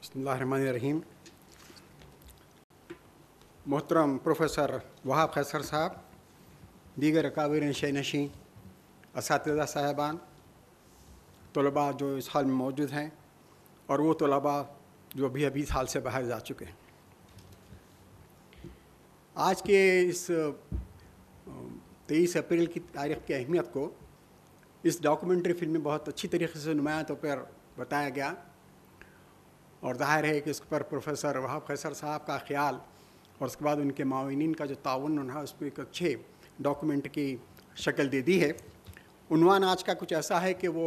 बसमीम मोहतरम प्रोफेसर वहाब खैसर साहब दीगर काबिर नशी इस साहबान तलबा जो इस हाल में मौजूद हैं और वो तलबा जो अभी अभी इस हाल से बाहर जा चुके हैं आज के इस तेईस अप्रैल की तारीख की अहमियत को इस डॉक्यूमेंट्री फिल्म में बहुत अच्छी तरीके से नुमाया तौर तो पर बताया गया और जाहिर है कि इस पर प्रोफेसर वहाब खैसर साहब का ख्याल और उसके बाद उनके माविन का जो ताउन उन्हें उसको एक अच्छे डॉक्यूमेंट की शक्ल दे दी है उनवान आज का कुछ ऐसा है कि वो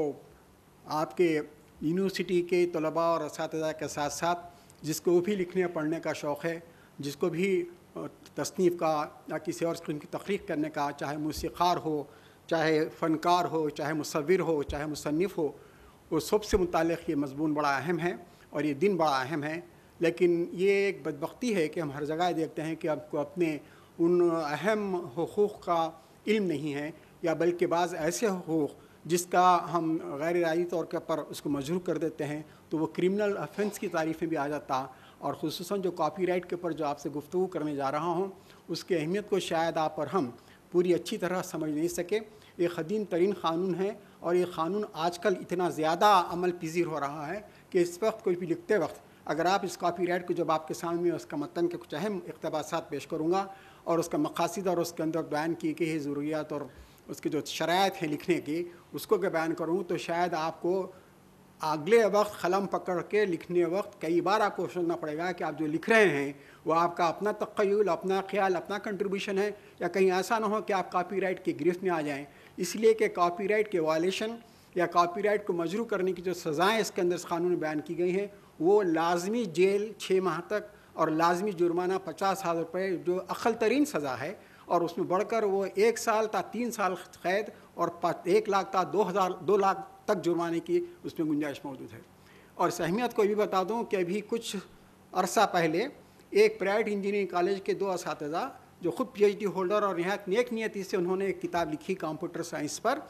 आपके यूनिवर्सिटी के तलबा और इस के साथ साथ जिसको भी लिखने पढ़ने का शौक़ है जिसको भी तसनीफ़ का या किसी और किस्म की तख्लीक करने का चाहे मौसीकार हो चाहे फ़नकार हो चाहे मुसविर हो चाहे मुसनफ़ हो वो सब से मुतक़ ये मजमून बड़ा अहम है और ये दिन बड़ा अहम है लेकिन ये एक बदबकती है कि हम हर जगह देखते हैं कि आपको अपने उन अहम हकूक़ का इल्म नहीं है या बल्कि बाज़ ऐसे हकूक़ जिसका हम गैर इरादी तौर के पर उसको मजरू कर देते हैं तो वो क्रिमिनल अफेंस की तारीफ़ें भी आ जाता और खसूस जो कॉपीराइट के ऊपर जो आपसे गुफ्तु करने जा रहा हूँ उसकी अहमियत को शायद आप और हम पूरी अच्छी तरह समझ नहीं सके ये ख़दीम तरीन क़ानून है और ये क़ानून आजकल इतना ज़्यादा अमल पजीर हो रहा है कि इस वक्त कुछ भी लिखते वक्त अगर आप इस कापी राइट को जब आपके सामने उसका मतन के कुछ अहम इकतबास पेश करूँगा और उसका मकासद और उसके अंदर बयान की गई ज़रूरियात और उसकी जो शरात हैं लिखने की उसको अगर बयान करूँ तो शायद आपको अगले वक्त कलम पकड़ के लिखने वक्त कई बार आपको सोचना पड़ेगा कि आप जो लिख रहे हैं वो आपका अपना तखयल अपना ख्याल अपना कंट्रीब्यूशन है या कहीं ऐसा ना हो कि आप कॉपीराइट की गिरफ्त में आ जाएं इसलिए कि कॉपीराइट के वॉलेशन या कॉपीराइट को मजरू करने की जो सज़ाएँ इसके अंदर इस कानून में बयान की गई हैं वो लाजमी जेल छः माह तक और लाजमी जुर्माना पचास हज़ार रुपये जो अखल तरीन सज़ा है और उसमें बढ़कर वो एक साल ता तीन साल कैद और एक लाख ता दो हज़ार दो लाख तक जुर्माने की उसमें गुंजाइश मौजूद है और इस अहमियत को भी बता दूँ कि अभी कुछ अरसा पहले एक प्राइवेट इंजीनियरिंग कॉलेज के दो इस जो खुद डी होल्डर और नहायत नेक नियति से उन्होंने एक किताब लिखी कंप्यूटर साइंस पर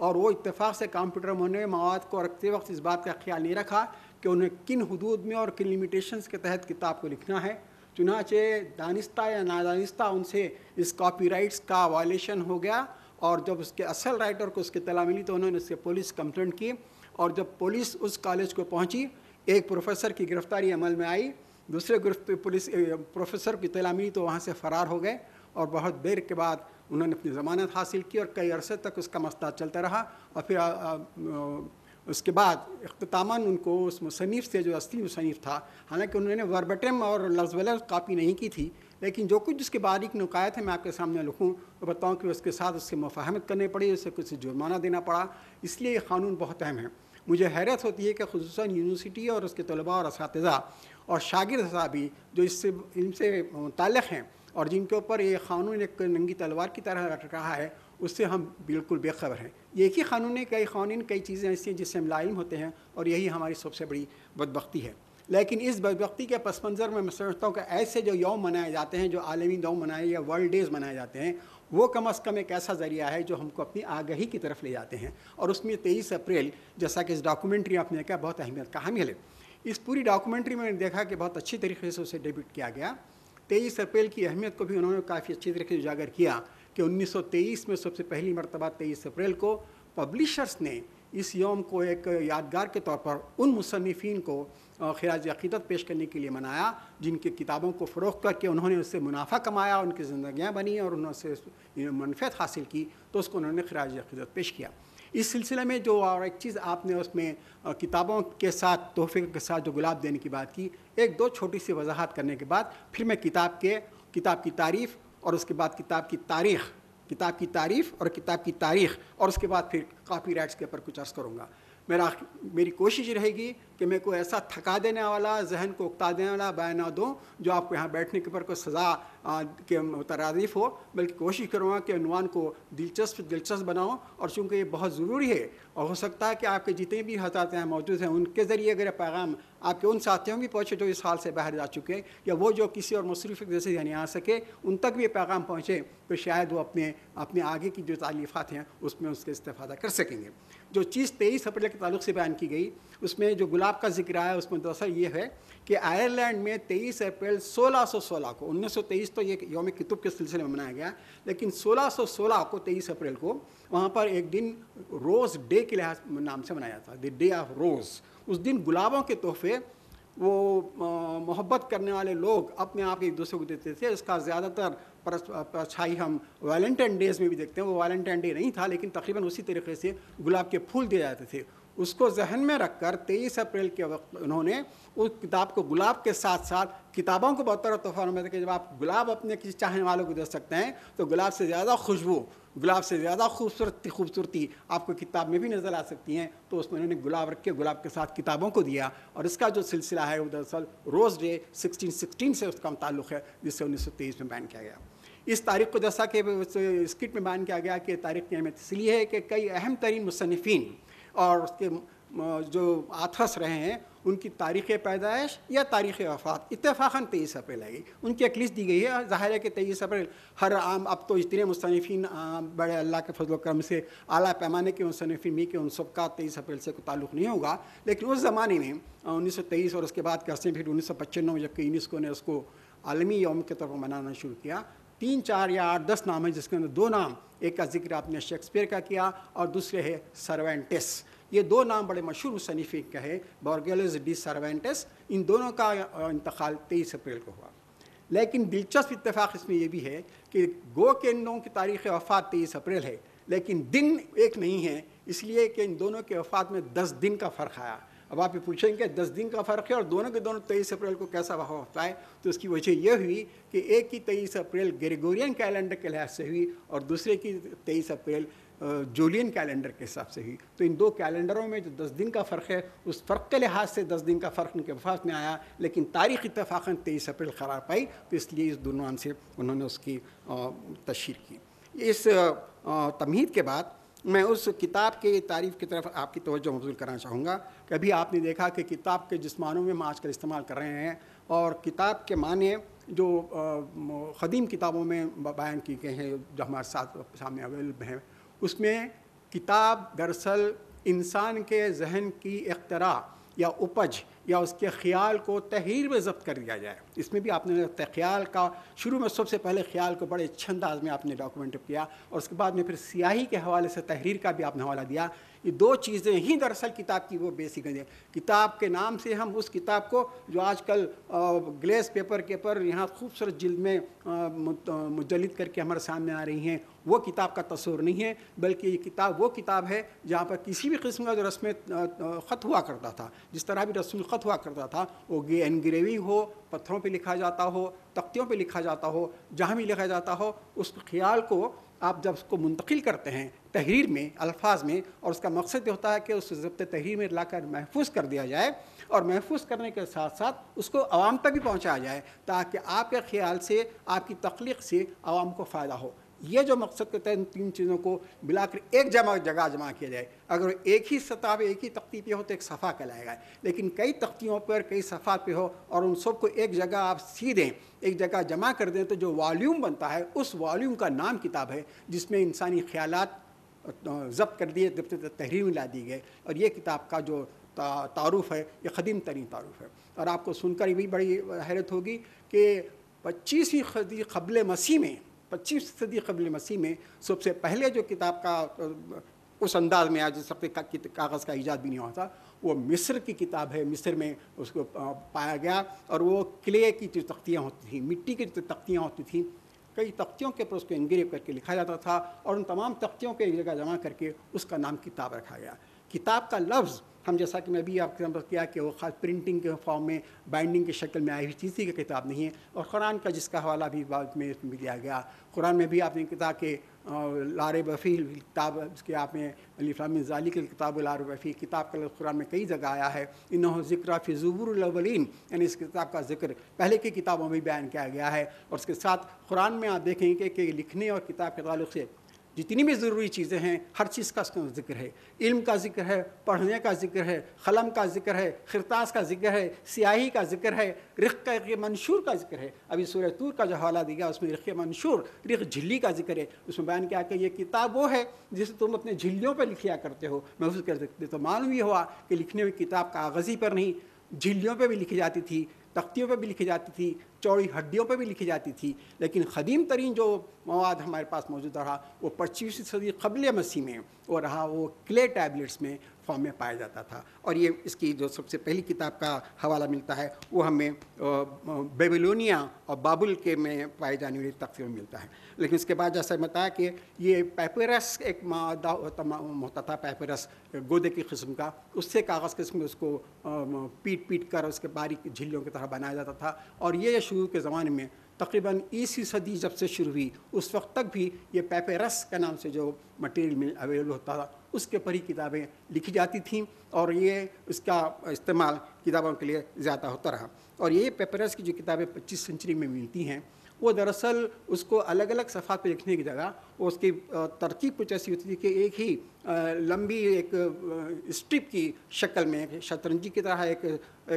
और वो इतफ़ाक़ से कंप्यूटर उन्होंने मवाद को रखते वक्त इस बात का ख्याल नहीं रखा कि उन्हें किन हदूद में और किन लिमिटेशंस के तहत किताब को लिखना है चुनाचे दानिस्ता या नादानिस्ता उनसे इस कॉपीराइट्स का वायलेशन हो गया और जब उसके असल राइटर को उसकी तला मिली तो उन्होंने उससे पुलिस कंप्लेंट की और जब पुलिस उस कॉलेज को पहुँची एक प्रोफेसर की गिरफ्तारी अमल में आई दूसरे गिरफ्त पुलिस प्रोफेसर की तला मिली तो वहाँ से फ़रार हो गए और बहुत देर के बाद उन्होंने अपनी ज़मानत हासिल की और कई अरसे तक उसका मस्ताद चलता रहा और फिर आ, आ, उसके बाद अख्ताम उनको उस मुसनफ़ से जो असली मुसनफ़ था हालांकि उन्होंने वर्बटम और लफ्ज़ वल कापी नहीं की थी लेकिन जो कुछ उसके बारीक नुकायत है मैं आपके सामने लिखूँ और बताऊँ कि उसके साथ उससे मुफाहमत करने पड़ी उसे कुछ जुर्माना देना पड़ा इसलिए ये कानून बहुत अहम है मुझे हैरत होती है कि खसूस यूनिवर्सिटी और उसके तलबा और इस और शागिर भी जो इससे इनसे मुतल हैं और जिनके ऊपर ये कानून एक नंगी तलवार की तरह रख रहा है उससे हम बिल्कुल बेखबर हैं एक ही कानून कई कानून कई चीज़ें ऐसी हैं जिससे हम लाइम होते हैं और यही हमारी सबसे बड़ी बदबख्ती है लेकिन इस बदबख्ती के पस मंज़र में मैं समझता हूँ कि ऐसे जो यौम मनाए जाते हैं जो आलमी दौम मनाए या वर्ल्ड डेज़ मनाए जाते हैं वो कम अज़ कम एक ऐसा ज़रिया है जो हमको अपनी आगही की तरफ ले जाते हैं और उसमें तेईस अप्रैल जैसा कि इस डॉक्यूमेंट्री आपने कहा बहुत अहमियत का हामिल है इस पूरी डॉक्यूमेंट्री में देखा कि बहुत अच्छी तरीके से उसे डेबिट किया गया तेईस अप्रैल की अहमियत को भी उन्होंने काफ़ी अच्छी तरीके से उजागर किया कि 1923 में सबसे पहली मरतबा तेईस अप्रैल को पब्लिशर्स ने इस यौम को एक यादगार के तौर पर उन मुसनफिन को खराज अकीदत पेश करने के लिए मनाया जिनकी किताबों को फ़रोख करके उन्होंने उससे मुनाफा कमाया उनकी ज़िंदियाँ बनी और उन्होंने मनफियत हासिल की तो उसको उन्होंने खराज अकीदत पेश किया इस सिलसिले में जो और एक चीज़ आपने उसमें किताबों के साथ तोहफे के साथ जो गुलाब देने की बात की एक दो छोटी सी वजाहत करने के बाद फिर मैं किताब के किताब की तारीफ़ और उसके बाद किताब की तारीख़ किताब की तारीफ़ और किताब की तारीख़ और उसके बाद फिर कापी राइट्स के ऊपर कुछ अर्ज़ करूँगा मेरा मेरी कोशिश रहेगी कि मैं कोई ऐसा थका देने वाला जहन को उकता देने वाला बयाना ना दूँ जो आपको यहाँ बैठने के ऊपर कोई सज़ा के मुतरफ हो बल्कि कोशिश करूँगा कि अनुमान को दिलचस्प दिलचस्प बनाऊँ और चूँकि ये बहुत ज़रूरी है और हो सकता है कि आपके जितने भी हजात हैं मौजूद हैं उनके ज़रिए अगर पैगाम आपके उन साथियों भी पहुँचे जो इस हाल से बाहर जा चुके हैं या वो जो किसी और मसरूफ़ जैसे नहीं आ सके उन तक भी पैगाम पहुँचे तो शायद वो अपने अपने आगे की जो तालीफ़ात हैं उसमें उसका इस्तेफादा कर सकेंगे जो चीज़ तेईस अप्रैल के तल्ल से बयान की गई उसमें जो गुलाब का जिक्र आया उसमें दरअसल ये है कि आयरलैंड में 23 अप्रैल 1616 को 1923 तो ये योम कितुब के सिलसिले में मनाया गया लेकिन 1616 को 23 अप्रैल को वहाँ पर एक दिन रोज़ डे के लिहाज नाम से मनाया जाता द डे ऑफ रोज़ उस दिन गुलाबों के तोहफे वो मोहब्बत करने वाले लोग अपने आप एक दूसरे को देते थे इसका ज़्यादातर परछाई हम वैलेंटाइन डेज में भी देखते हैं वो वैलेंटाइन डे नहीं था लेकिन तकरीबन उसी तरीके से गुलाब के फूल दिए जाते थे उसको जहन में रखकर 23 अप्रैल के वक्त उन्होंने उस किताब को गुलाब के साथ साथ किताबों को बतौर तोहफा में कि जब आप गुलाब अपने किसी चाहने वालों को दे सकते हैं तो गुलाब से ज़्यादा खुशबू गुलाब से ज़्यादा खूबसूरती खूबसूरती आपको किताब में भी नज़र आ सकती हैं तो उसमें उन्होंने गुलाब रख के गुलाब के साथ किताबों को दिया और इसका जो सिलसिला है वो दरअसल रोज़ डे सिक्सटीन सिक्सटीन से उसका ताल्लुक़ है जिसे उन्नीस में बैन किया गया इस तारीख को जैसा कि स्किट में बयान किया गया कि तारीख की अहमियत इसलिए है कि कई अहम तरीन मुसनफिन और उसके जो आथस रहे हैं उनकी तारीख़ पैदाइश या तारीख़ वफात इतफाक़ान तेईस अप्रैल आई उनकी एक लिस्ट दी गई है ज़ाहिर है कि तेईस अप्रैल हर आम अब तो इतने मुसनफ़ी बड़े अल्लाह के फजल करम से अला पैमाने के मुसनफ़ी मी के उन सब का तेईस अप्रैल से कोई ताल्लुक़ नहीं होगा लेकिन उस ज़माने में उन्नीस सौ तेईस और उसके बाद कैसे फिर उन्नीस सौ पचानवे जबकि यूनिस्को ने उसको आलमी योम के तौर पर मनाना शुरू किया तीन चार या आठ दस नाम हैं जिसके अंदर दो नाम एक का जिक्र आपने शेक्सपियर का किया और दूसरे है सर्वेंटिस ये दो नाम बड़े मशहूर मुसनफ़ी के हैं बॉर्गल डी सर्वेंटिस इन दोनों का इंतकाल तेईस अप्रैल को हुआ लेकिन दिलचस्प इतफाक़ इसमें यह भी है कि गो के इन दोनों की तारीख़ वफ़ात तेईस अप्रैल है लेकिन दिन एक नहीं है इसलिए कि इन दोनों के वफ़ात में दस दिन का फ़र्क आया अब आप ये पूछेंगे दस दिन का फ़र्क है और दोनों के दोनों तेईस अप्रैल को कैसा भाव होता है तो उसकी वजह यह हुई कि एक की तेईस अप्रैल ग्रेगोरियन कैलेंडर के लिहाज से हुई और दूसरे की तेईस अप्रैल जोलियन कैलेंडर के हिसाब से हुई तो इन दो कैलेंडरों में जो दस दिन का फ़र्क है उस फ़र्क के लिहाज से दस दिन का फ़र्क उनके वफात में आया लेकिन तारीख इतफाक़न तेईस अप्रैल करार पाई तो इसलिए इस दोनों से उन्होंने उसकी तशहर की इस तमहीद के बाद मैं उस किताब के तारीफ़ की तरफ आपकी तवज्जो मबजूल करना चाहूँगा कि अभी आपने देखा कि किताब के जिस मानों में हम आजकल इस्तेमाल कर रहे हैं और किताब के माने जो ख़दीम किताबों में बयान किए गए हैं जो हमारे साथ सामने अवेलेबल हैं उसमें किताब दरअसल इंसान के जहन की इख्तरा या उपज या उसके ख्याल को तहरीर में जब्त कर दिया जाए इसमें भी आपने ख्याल का शुरू में सबसे पहले ख्याल को बड़े अच्छे अंदाज में आपने डॉक्यूमेंट किया और उसके बाद में फिर स्याही के हवाले से तहरीर का भी आपने हवाला दिया ये दो चीज़ें ही दरअसल किताब की वो बेसिक है किताब के नाम से हम उस किताब को जो आजकल ग्लेस पेपर के पर यहाँ खूबसूरत जिल्द में मुजलित करके हमारे सामने आ रही हैं वो किताब का तस्वर नहीं है बल्कि ये किताब वो किताब है जहाँ पर किसी भी किस्म का जो रस्म ख़त हुआ करता था जिस तरह भी रस्म ख़त हुआ करता था वो एनग्रेवी हो पत्थरों पे लिखा जाता हो तख्तियों पे लिखा जाता हो जहाँ भी लिखा जाता हो उस ख्याल को आप जब उसको मुंतकिल करते हैं तहरीर में अल्फाज में और उसका मकसद ये होता है कि उस जब्त तहरीर में लाकर महफूज कर दिया जाए और महफूज करने के साथ साथ उसको आवाम तक भी पहुँचाया जाए ताकि आपके ख्याल से आपकी तख्लीक से आवाम को फ़ायदा हो ये जो मकसद के तहत तीन चीज़ों को मिलाकर एक जमा जगह जमा किया जाए अगर एक ही सतह पर एक ही तख्ती पे हो तो एक सफ़ा कहलाएगा लेकिन कई तख्तियों पर कई सफ़ा पे हो और उन सबको एक जगह आप सी दें एक जगह जमा कर दें तो जो वॉल्यूम बनता है उस वॉल्यूम का नाम किताब है जिसमें इंसानी ख्याल जब्त कर दिए तहरीर ला दी गए और ये किताब का जो तारुफ़ है ये ख़दीम तरीन तारुफ़ है और आपको सुनकर भी बड़ी हैरत होगी कि पच्चीसवीं सदी कबल मसीह में पच्चीस सदी कबल मसीह में सबसे पहले जो किताब का उस अंदाज में आज सकते कागज़ का ईजाद भी नहीं हुआ था वो मिस्र की किताब है मिस्र में उसको पाया गया और वो क्ले की जो तख्तियाँ होती थी मिट्टी की जो तख्तियाँ होती थी कई तख्तियों के ऊपर उसको इंग्रेव करके लिखा जाता था और उन तमाम तख्तियों के जगह जमा करके उसका नाम किताब रखा गया किताब का लफ्ज़ हम जैसा कि मैं अभी आपके समझ किया कि वो खास प्रिंटिंग के फॉर्म में बाइंडिंग की शक्ल में आई हुई किसी की किताब नहीं है और कुरान का जिसका हवाला भी बाद में इसमें दिया गया कुरान में भी आपने किताब के लार बफ़ी किताब उसके आप में अलीफ़ाम जाली की किताब लार बफ़ी किताब का कुरान में कई जगह आया है इन ज़िक्र फ़िज़ुबरवलिन यानी इस किताब का जिक्र पहले की किताबों में बयान किया गया है और उसके साथ कुरान में आप देखेंगे कि लिखने और किताब के ताल्लुक से जितनी भी ज़रूरी चीज़ें हैं हर चीज़ का जिक्र है इल्म का जिक्र है पढ़ने का जिक्र है ख़लम का जिक्र है खरतास का जिक्र है स्याही का जिक्र है रिख के मंशूर का जिक्र है अभी सूर्य तूर का जो हवाला दिया उसमें रिख मंशूर रिख झिल्ली का जिक्र है उसमें बयान किया कि यह किताब वो है जिसे तुम अपने झिल्लियों पर लिखिया करते हो महसूस कर सकते तो मालूम ही हुआ कि लिखने हुई किताब कागज़ी पर नहीं झिल्लियों पर भी लिखी जाती थी तख्तियों पर भी लिखी जाती थी चौड़ी हड्डियों पर भी लिखी जाती थी लेकिन कदीम तरीन जो मवाद हमारे पास मौजूद रहा वो पच्चीसवीं सदी कबल मसीह में वो रहा वो क्ले टैबलेट्स में फॉर्म में पाया जाता था और ये इसकी जो सबसे पहली किताब का हवाला मिलता है वो हमें बेबीलोनिया और बाबुल के में पाए जाने वाली तकसीब में मिलता है लेकिन इसके बाद जैसा बताया कि ये पैपरस एक मादा होता था पैपरस गोदे की किस्म का उससे कागज़ किस्म में उसको पीट पीट कर उसके बारीक झिल्लियों की तरह बनाया जाता था और ये शुरू के ज़माने में तकरीबन ईसवीं सदी जब से शुरू हुई उस वक्त तक भी ये पेपेरस के नाम से जो मटेरियल मिल अवेलेबल होता था उसके पर ही किताबें लिखी जाती थीं और ये उसका इस्तेमाल किताबों के लिए ज़्यादा होता रहा और ये पेपरस की जो किताबें पच्चीस सेंचुरी में मिलती हैं वो दरअसल उसको अलग अलग सफ़ा पे लिखने की जगह वो उसकी तरकीब कुछ ऐसी होती थी कि एक ही लंबी एक स्ट्रिप की शक्ल में शतरंजी की तरह एक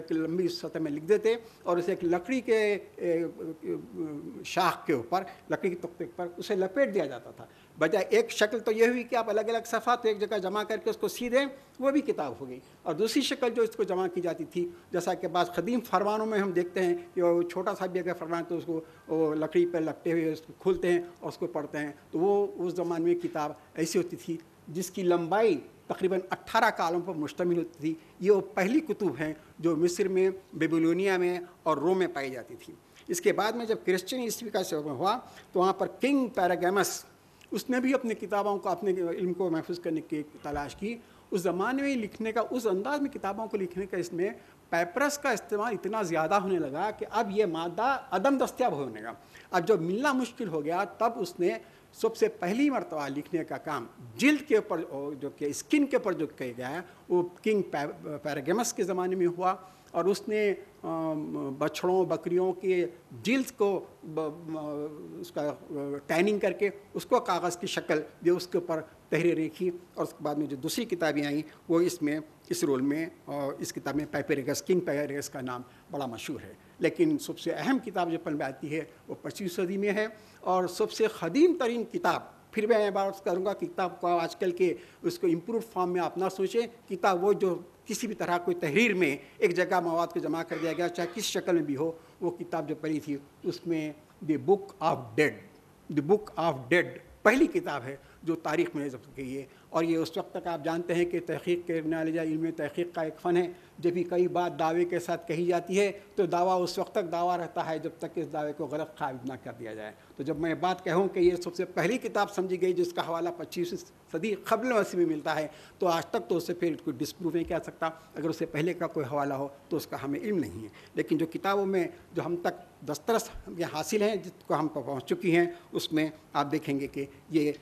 एक लंबी सतह में लिख देते और उसे एक लकड़ी के शाख के ऊपर लकड़ी के तख्ते पर उसे लपेट दिया जाता था बजाय एक शक्ल तो यह हुई कि आप अलग अलग सफ़ा तो एक जगह जमा करके उसको सी दें वो भी किताब हो गई और दूसरी शक्ल जो इसको जमा की जाती थी जैसा कि बाद कदीम फरमानों में हम देखते हैं कि वो छोटा सा भी अगर फरमान तो उसको वो लकड़ी पर लपटे हुए उसको खोलते हैं और उसको पढ़ते हैं तो वो उस ज़माने में किताब ऐसी होती थी जिसकी लंबाई तकरीबन 18 कालों पर मुश्तमिल होती थी ये वो पहली कुतुब हैं जो मिस्र में बेबुलिया में और रोम में पाई जाती थी इसके बाद में जब क्रिश्चियन ईस्वी का हुआ तो वहाँ पर किंग पैरागेमस उसने भी अपनी किताबों को अपने इल्म को महफूज करने की तलाश की उस ज़माने में लिखने का उस अंदाज में किताबों को लिखने का इसमें पेपरस का इस्तेमाल इतना ज़्यादा होने लगा कि अब ये मादा अदम दस्तियाब होने का अब जब मिलना मुश्किल हो गया तब उसने सबसे पहली मरतबा लिखने का काम जिल्द के ऊपर जो कि स्किन के ऊपर जो किया गया वो किंग पैरागेमस के ज़माने में हुआ और उसने बछड़ों बकरियों के जिल्द को उसका टैनिंग करके उसको कागज़ की शक्ल दे उसके ऊपर तहरीरें की और उसके बाद में जो दूसरी किताबें आई वो इसमें इस रोल में और इस किताब में पैपेरेगस किंग पैपेरेगस का नाम बड़ा मशहूर है लेकिन सबसे अहम किताब जो पन में आती है वो पच्चीस सदी में है और सबसे कदीम तरीन किताब फिर मैं बात करूँगा किताब को आजकल के उसको इम्प्रूव फॉर्म में आप ना सोचें किताब वो जो किसी भी तरह कोई तहरीर में एक जगह मवाद को जमा कर दिया गया चाहे किस शक्ल में भी हो वो किताब जो पढ़ी थी उसमें the book of dead the book of dead पहली किताब है जो तारीख़ में जब्त की है और ये उस वक्त तक आप जानते हैं कि तहकीक के नालजा इल्म तहकीक का एक फ़न है जब भी कई बात दावे के साथ कही जाती है तो दावा उस वक्त तक दावा रहता है जब तक इस दावे को गलत खारिज ना कर दिया जाए तो जब मैं बात कहूँ कि ये सबसे पहली किताब समझी गई जिसका हवाला पच्चीस सदी कबल वसी में मिलता है तो आज तक तो उससे फिर कोई डिस्प्रूव नहीं कह सकता अगर उससे पहले का कोई हवाला हो तो उसका हमें इल्म नहीं है लेकिन जो किताबों में जो हम तक दस्तरस हासिल हैं जिसको हम पहुँच चुकी हैं उसमें आप देखेंगे कि ये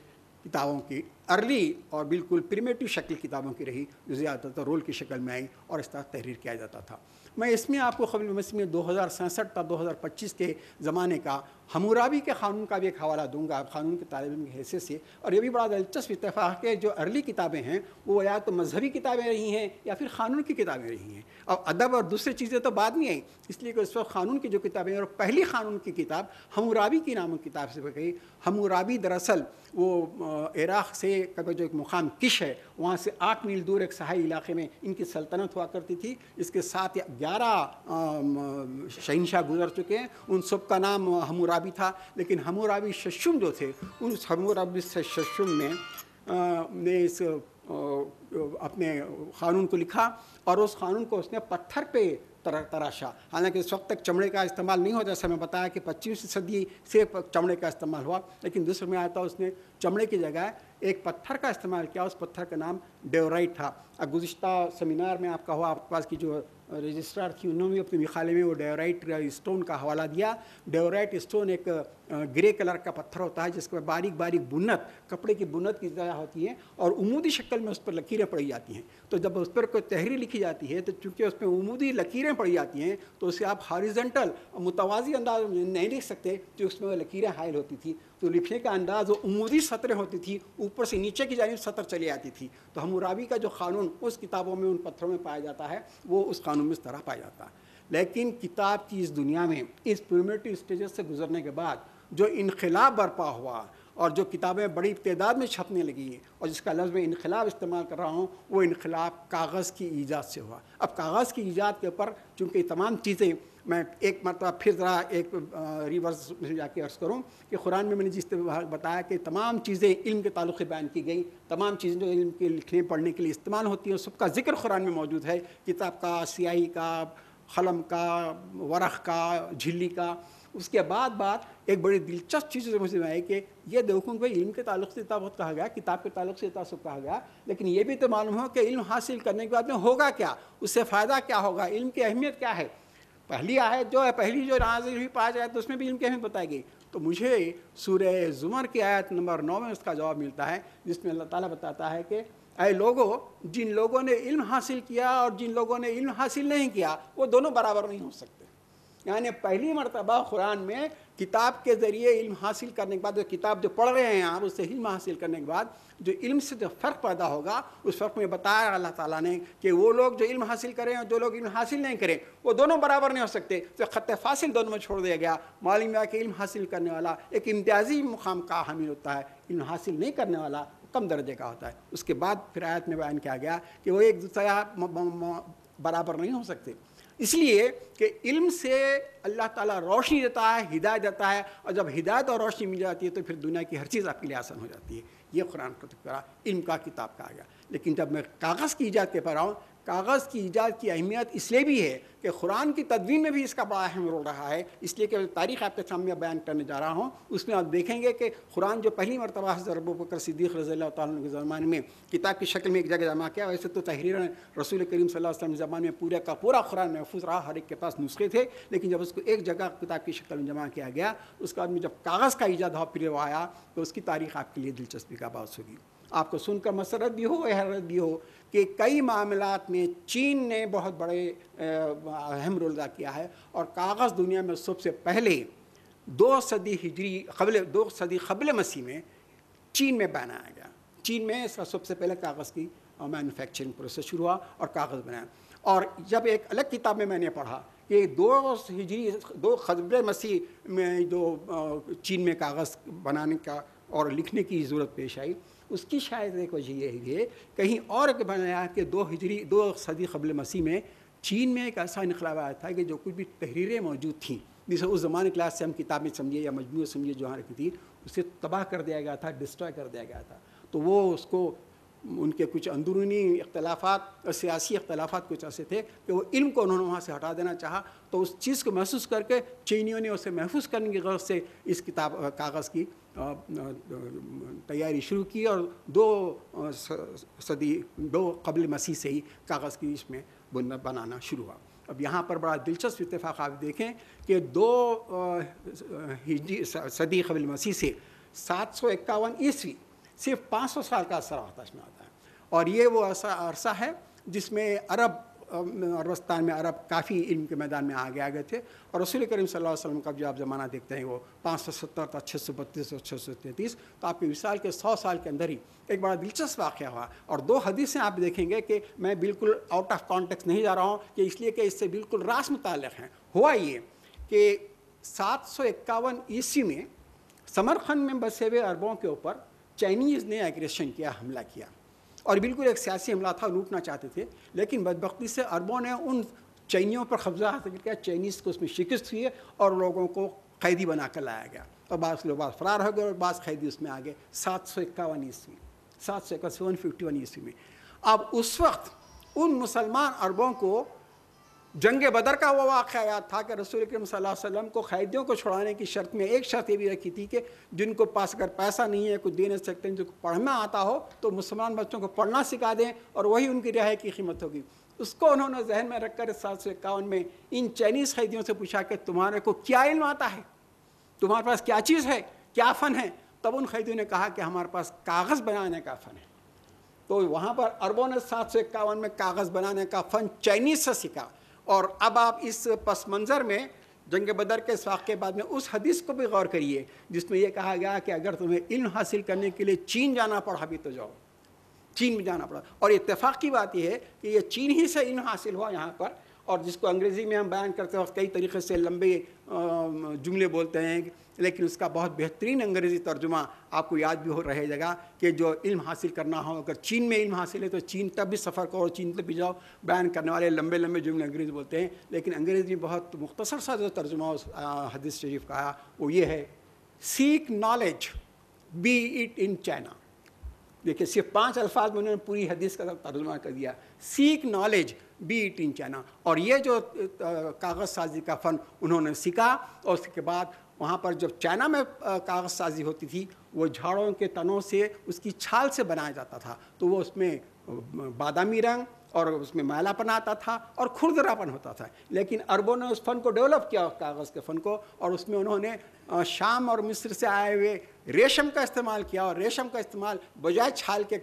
किताबों की अर्ली और बिल्कुल प्रीमेटिव शक्ल किताबों की रही जो ज़्यादातर रोल की शक्ल में आई और इस तरह तहरीर किया जाता था मैं इसमें आपको खबर में दो हज़ार सड़सठ तक दो हज़ार पच्चीस के ज़माने का हमूराबी के क़ानून का भी एक हवाला दूंगा आप क़ानून के तालब के हिस्से से और ये भी बड़ा दिलचस्प इतफ़ाक़ के जो अर्ली किताबें हैं वो या तो मजहबी किताबें रही हैं या फिर क़ानून की किताबें रही हैं और अदब और दूसरी चीज़ें तो बाद में आई इसलिए कि उस वक्त क़ानून की जो किताबें और पहली क़ानून की किताब हमूराबी की नामों किताब से गई हमूराबी दरअसल वो इराक़ से कभी जो एक मुकाम किश है वहाँ से आठ मील दूर एक सहाई इलाके में इनकी सल्तनत हुआ करती थी इसके साथ ग्यारह शहनशाह गुजर चुके हैं उन सब का नाम हमूराबी हमुराबी था लेकिन हमुराबी शशुम जो थे उस हमुराबी शशुम ने आ, ने इस आ, अपने क़ानून को लिखा और उस क़ानून को उसने पत्थर पे तराशा हालांकि उस वक्त तक चमड़े का इस्तेमाल नहीं होता जैसा मैं बताया कि पच्चीसवीं सदी से चमड़े का इस्तेमाल हुआ लेकिन दूसरे में आया था उसने चमड़े की जगह एक पत्थर का इस्तेमाल किया उस पत्थर का नाम डेवराइट था अब गुज्त सेमिनार में आपका हुआ आपके पास की जो रजिस्ट्रार थी उन्होंने भी अपने मिखाले में वो डेवराइट स्टोन का हवाला दिया डेवराइट स्टोन एक ग्रे कलर का पत्थर होता है जिसके बारीक बारीक बुनत कपड़े की बुनत की तरह होती है और उमूदी शक्ल में उस पर लकीरें पड़ी जाती हैं तो जब उस पर कोई तहरीर लिखी जाती है तो चूँकि पर उमूदी लकीरें पड़ी जाती हैं तो उसे आप हॉरिजेंटल मुतवाज़ी अंदाज नहीं लिख सकते जो तो उसमें वो लकीरें हायल होती थी तो लिखने का अंदाज वो उमूदी सतरें होती थी ऊपर से नीचे की जानी सतर चली आती थी तो हमराबी का जो कानून उस किताबों में उन पत्थरों में पाया जाता है वो उस कानून में इस तरह पाया जाता है लेकिन किताब की इस दुनिया में इस प्रमेटिव स्टेज से गुजरने के बाद जो इनखिलाब बरपा हुआ और जो किताबें बड़ी तदाद में छपने लगी और जिसका लफ्ज़ में इनखिलाब इस्तेमाल कर रहा हूँ वो इनखिलाब कागज़ की ईजाद से हुआ अब कागज़ की ईजाद के ऊपर चूँकि तमाम चीज़ें मैं एक मरतबा फिर ज़रा एक रिवर्स में जाके अर्ज़ करूँ कि कुरान में मैंने जिस तरह बताया कि तमाम चीज़ें इल्म के तल्ल से बयान की गई तमाम चीज़ें जो इल्म के लिखने पढ़ने के लिए इस्तेमाल होती हैं सबका जिक्र कुरान में मौजूद है किताब का सियाही का कलम का वरख का झिल्ली का उसके बाद बाद एक बड़ी दिलचस्प चीज़ समझ में आई कि यह देखूँ भाई इल्म के तल्ल से इतना बहुत कहा गया किताब के तल्ल से इतना सब कहा गया लेकिन ये भी तो मालूम हो कि इल्म हासिल करने के बाद में होगा क्या उससे फ़ायदा क्या होगा इल्म की अहमियत क्या है पहली आयत जो है पहली जो नाजिल हुई पाँच आयत उसमें भी इनकी हमें बताई गई तो मुझे सूर्य ज़ुमर की आयत नंबर नौ में उसका जवाब मिलता है जिसमें अल्लाह ताला बताता है कि अरे लोगों जिन लोगों ने इल्म हासिल किया और जिन लोगों ने इल्म हासिल नहीं किया वो दोनों बराबर नहीं हो सकते यानी पहली मरतबा कुरान में किताब के ज़रिए इल्म हासिल करने के बाद जो किताब जो पढ़ रहे हैं आप उससे इल्म हासिल करने के बाद जो इल्म से जो फ़र्क पैदा होगा उस फ़र्क में बताया अल्लाह ताला ने कि वो लोग जो इल्म हासिल करें और जो लोग इल्म हासिल नहीं करें वो दोनों बराबर नहीं हो सकते तो ख़त फासिल दोनों में छोड़ दिया गया मालूम हुआ कि इल्म हासिल करने वाला एक इम्तियाजी मुकाम का हामिल होता है इल्म हासिल नहीं करने वाला कम दर्जे का होता है उसके बाद फिर आयत में बयान किया गया कि वो एक दूसरा बराबर नहीं हो सकते इसलिए कि इल्म से अल्लाह ताला रोशनी देता है हिदायत देता है और जब हिदायत और रोशनी मिल जाती है तो फिर दुनिया की हर चीज़ आपके लिए आसान हो जाती है ये कुरान का तो इल्म का किताब कहा गया लेकिन जब मैं कागज़ की ईजाद के पर आऊँ कागज़ की ईजाद की अहमियत इसलिए भी है कि कुरान की तदवीन में भी इसका बड़ा अहम रोल रहा है इसलिए कि तारीख आपके सामने बयान करने जा रहा हूँ उसमें आप देखेंगे कि कुरान जो पहली मरतबा हज़र बकर सिद्दीक रज़ी के ज़माने में किताब की शक्ल में एक जगह जमा किया वैसे तो तहरीर रसूल करीम सल्लल्लाहु के ज़मान में पूरे का पूरा कुरान महफूज रहा हर एक के पास नुस्खे थे लेकिन जब उसको एक जगह किताब की शक्ल में जमा किया गया उसके बाद में जब कागज़ का ईजाद हुआ फिर वो आया तो उसकी तारीख आपके लिए दिलचस्पी का बात होगी आपको सुनकर मसरत भी हो हैरत भी हो कि कई मामला में चीन ने बहुत बड़े अहम रोल अदा किया है और कागज़ दुनिया में सबसे पहले दो सदी हिजरी कबल दो सदी कबल मसीह में चीन में बनाया गया चीन में इसका सबसे पहले कागज़ की मैनुफैक्चरिंग प्रोसेस शुरू हुआ और कागज़ बनाया और जब एक अलग किताब में मैंने पढ़ा कि दो हिजरी दो खबर मसीह में जो चीन में कागज़ बनाने का और लिखने की ज़रूरत पेश आई उसकी शायद एक वजह यही है कहीं और बनाया कि दो हिजरी दो सदी कबल मसीह में चीन में एक ऐसा इनकलाब आया था कि जो कुछ भी तहरीरें मौजूद थीं जिसे उस ज़माने क्लास से हम किताबें समझिए या मजमू समझिए जो रखी थी उसे तबाह कर दिया गया था डिस्ट्रॉय कर दिया गया था तो वो उसको उनके कुछ अंदरूनी अख्तलाफा और सियासी अख्तलाफा कुछ ऐसे थे कि वो इल्म को उन्होंने वहाँ से हटा देना चाहा तो उस चीज़ को महसूस करके चीनियों ने उसे महफूज करने की गरज से इस किताब कागज़ की तैयारी शुरू की और दो सदी दो कबल मसीह से ही कागज़ की इसमें बुनना बनाना शुरू हुआ अब यहाँ पर बड़ा दिलचस्प इतफाक़ आप देखें कि दो सदी कबल मसीह से सात सौ इक्यावन ईस्वी सिर्फ पाँच सौ साल का असर आता इसमें आता है और ये वो ऐसा अरसा है जिसमें अरब अरबस्तान में अरब काफ़ी इल्म के मैदान में आगे आ गए थे और रसूल करीम सल्लल्लाहु अलैहि वसल्लम का जो आप ज़माना देखते हैं वो पाँच सौ सत्तर तक छः सौ बत्तीस और छः सौ तैंतीस तो आपके विशाल के सौ साल के अंदर ही एक बड़ा दिलचस्प वाक़ हुआ और दो हदीसें आप देखेंगे कि मैं बिल्कुल आउट ऑफ कॉन्टेक्स नहीं जा रहा हूँ कि इसलिए कि इससे बिल्कुल रास मुतल हैं हुआ ये कि सात सौ इक्यावन ईस्वी में समरखंड में बसे हुए अरबों के ऊपर चाइनीज़ ने एग्रेशन किया हमला किया और बिल्कुल एक सियासी हमला था लूटना चाहते थे लेकिन बदबकती से अरबों ने उन चैनियों पर कब्जा हासिल किया चाइनीज़ को उसमें शिकस्त हुई और लोगों को कैदी बना कर लाया गया और बास लोग बाद फरार हो गए और बास कैदी उसमें आ गए सात सौ इक्यावन ईस्वी सात सौ इक्यावन फिफ्टी वन ईस्वी में अब उस वक्त उन मुसलमान अरबों को जंग बदर का वह वाक़ याद था कि रसूल अक्रम को क़ैदियों को छुड़ाने की शर्त में एक शर्त ये भी रखी थी कि जिनको पास अगर पैसा नहीं है कुछ दे नहीं सकते जिनको पढ़ना आता हो तो मुसलमान बच्चों को पढ़ना सिखा दें और वही उनकी रिहाई की कीमत होगी उसको उन्होंने जहन में रखकर सात सौ इक्यावन में इन चाइनीज़ क़ैदियों से पूछा कि तुम्हारे को क्या इल्म आता है तुम्हारे पास क्या चीज़ है क्या फ़न है तब उन क़ैदियों ने कहा कि हमारे पास कागज़ बनाने का फ़न है तो वहाँ पर अरबों ने सात सौ इक्यावन में कागज़ बनाने का फ़न चाइनीज़ से सीखा और अब आप इस पस मंज़र में जंग बदर के इस के बाद में उस हदीस को भी गौर करिए जिसमें यह कहा गया कि अगर तुम्हें इल्म हासिल करने के लिए चीन जाना पड़ा भी तो जाओ चीन में जाना पड़ा और इतफाक़ की बात यह है कि ये चीन ही से इल्म हासिल हुआ यहाँ पर और जिसको अंग्रेज़ी में हम बयान करते वक्त कई तरीके से लंबे जुमले बोलते हैं लेकिन उसका बहुत बेहतरीन अंग्रेज़ी तर्जुमा आपको याद भी हो रहेगा कि जो इल्म हासिल करना हो अगर चीन में इल्म हासिल है तो चीन तब भी सफ़र करो चीन तक भी जाओ बयान करने वाले लंबे लंबे जुमले अंग्रेज़ बोलते हैं लेकिन अंग्रेज़ी में बहुत मुख्तसर सा जो तर्जुमा उस हदीस शरीफ का आया वो ये है seek knowledge be it in China देखिए सिर्फ पांच अल्फाज में उन्होंने पूरी हदीस का तर्जुमा कर दिया seek knowledge be it in China और ये जो कागज़ साजी का फ़न उन्होंने सीखा और उसके बाद वहाँ पर जब चाइना में कागज़ साजी होती थी वो झाड़ों के तनों से उसकी छाल से बनाया जाता था तो वो उसमें बादामी रंग और उसमें मैलापन आता था और खुरदरापन होता था लेकिन अरबों ने उस फन को डेवलप किया कागज़ के फ़न को और उसमें उन्होंने शाम और मिस्र से आए हुए रेशम का इस्तेमाल किया और रेशम का इस्तेमाल बजाय छाल के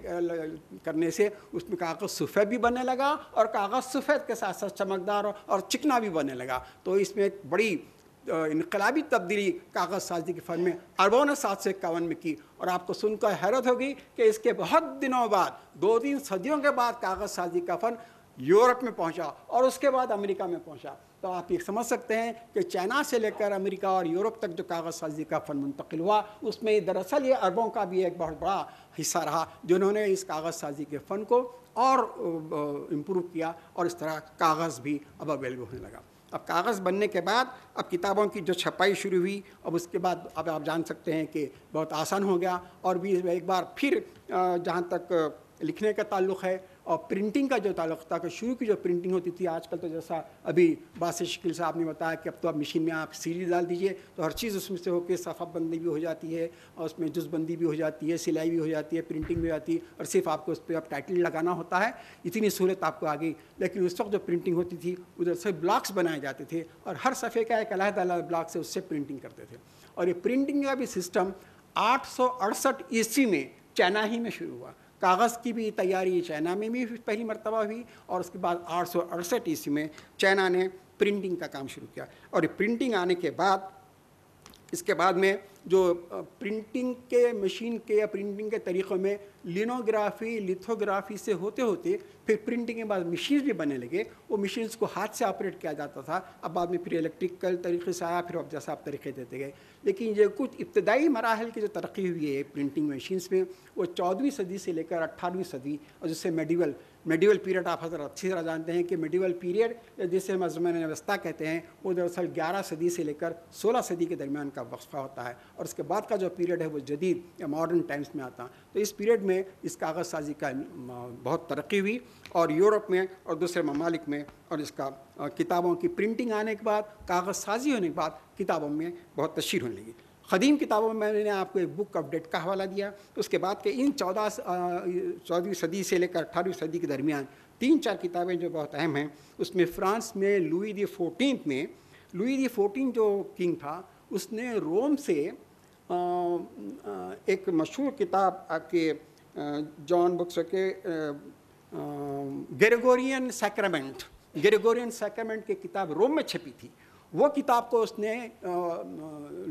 करने से उसमें कागज़ सफ़ेद भी बनने लगा और कागज़ सफ़ेद के साथ साथ चमकदार और चिकना भी बनने लगा तो इसमें एक बड़ी इनकलाबी तब्दीली कागज़ साजी के फन में अरबों ने सात सौ इक्यावन में की और आपको सुनकर हैरत होगी कि इसके बहुत दिनों बाद दो तीन सदियों के बाद कागज़ साजी का फन यूरोप में पहुंचा और उसके बाद अमेरिका में पहुंचा तो आप ये समझ सकते हैं कि चाइना से लेकर अमेरिका और यूरोप तक जो कागज़ साजी का फ़न मुंतकिल हुआ उसमें दरअसल ये अरबों का भी एक बहुत बड़ा हिस्सा रहा जिन्होंने इस कागज़ साजी के फ़न को और इम्प्रूव किया और इस तरह कागज़ भी अब अवेलेबल होने लगा अब कागज़ बनने के बाद अब किताबों की जो छपाई शुरू हुई अब उसके बाद अब आप जान सकते हैं कि बहुत आसान हो गया और भी एक बार फिर जहाँ तक लिखने का ताल्लुक़ है और प्रिंटिंग का जो ताल्लुक था कि शुरू की जो प्रिंटिंग होती थी आजकल तो जैसा अभी बास शकील साहब ने बताया कि अब तो आप मशीन में आप सीढ़ी डाल दीजिए तो हर चीज़ उसमें से होकर साफाबंदी भी हो जाती है और उसमें जुजबंदी भी हो जाती है सिलाई भी हो जाती है प्रिंटिंग भी हो जाती है और सिर्फ आपको उस पर आप टाइटल लगाना होता है इतनी सूरत आपको आ गई लेकिन उस वक्त जो प्रिंटिंग होती थी उधर से ब्लॉक्स बनाए जाते थे और हर सफ़े का एक अलहद अलग ब्लॉक से उससे प्रिंटिंग करते थे और ये प्रिंटिंग का भी सिस्टम आठ सौ ईस्वी में चाइना ही में शुरू हुआ कागज़ की भी तैयारी चाइना में भी पहली मरतबा हुई और उसके बाद आठ सौ अड़सठ ईस्वी में चाइना ने प्रिंटिंग का काम शुरू किया और प्रिंटिंग आने के बाद इसके बाद में जो प्रिंटिंग के मशीन के या प्रिंटिंग के तरीक़ों में लिनोग्राफी लिथोग्राफी से होते होते फिर प्रिंटिंग के बाद मशीन्स भी बनने लगे वो मशीन्स को हाथ से ऑपरेट किया जाता था अब बाद में फिर इलेक्ट्रिकल तरीके से आया फिर अब जैसा आप तरीके देते गए लेकिन ये कुछ इब्तदाई मराहल की जो तरक्की हुई है प्रिंटिंग मशीन्स में वो चौदहवीं सदी से लेकर अट्ठारहवीं सदी और जिससे मेडिवल मेडिवल पीरियड आप हजर अच्छी तरह जानते हैं कि मेडिवल पीरियड जिसे हम अजमन व्यवस्था कहते हैं वो दरअसल ग्यारह सदी से लेकर सोलह सदी के दरमियान का वक्फा होता है और उसके बाद का जो पीरियड है वो जदीद या मॉडर्न टाइम्स में आता तो इस पीरियड में इस कागज़ साजी का बहुत तरक्की हुई और यूरोप में और दूसरे ममालिक में और इसका किताबों की प्रिंटिंग आने के बाद कागज़ साजी होने के बाद किताबों में बहुत तशहर होने लगी कदीम किताबों में मैंने आपको एक बुक अपडेट का हवाला दिया उसके बाद के इन चौदह चौदहवीं सदी से लेकर अठारहवीं सदी के दरमियान तीन चार किताबें जो बहुत अहम हैं उसमें फ्रांस में लुई दी फोर्टीन में लुई दी फोर्टीन जो किंग था उसने रोम से एक मशहूर किताब आपके जॉन बुक्स के ग्रेगोरियन सैक्रामेंट ग्रेगोरियन सैक्रामेंट की किताब रोम में छपी थी वो किताब को उसने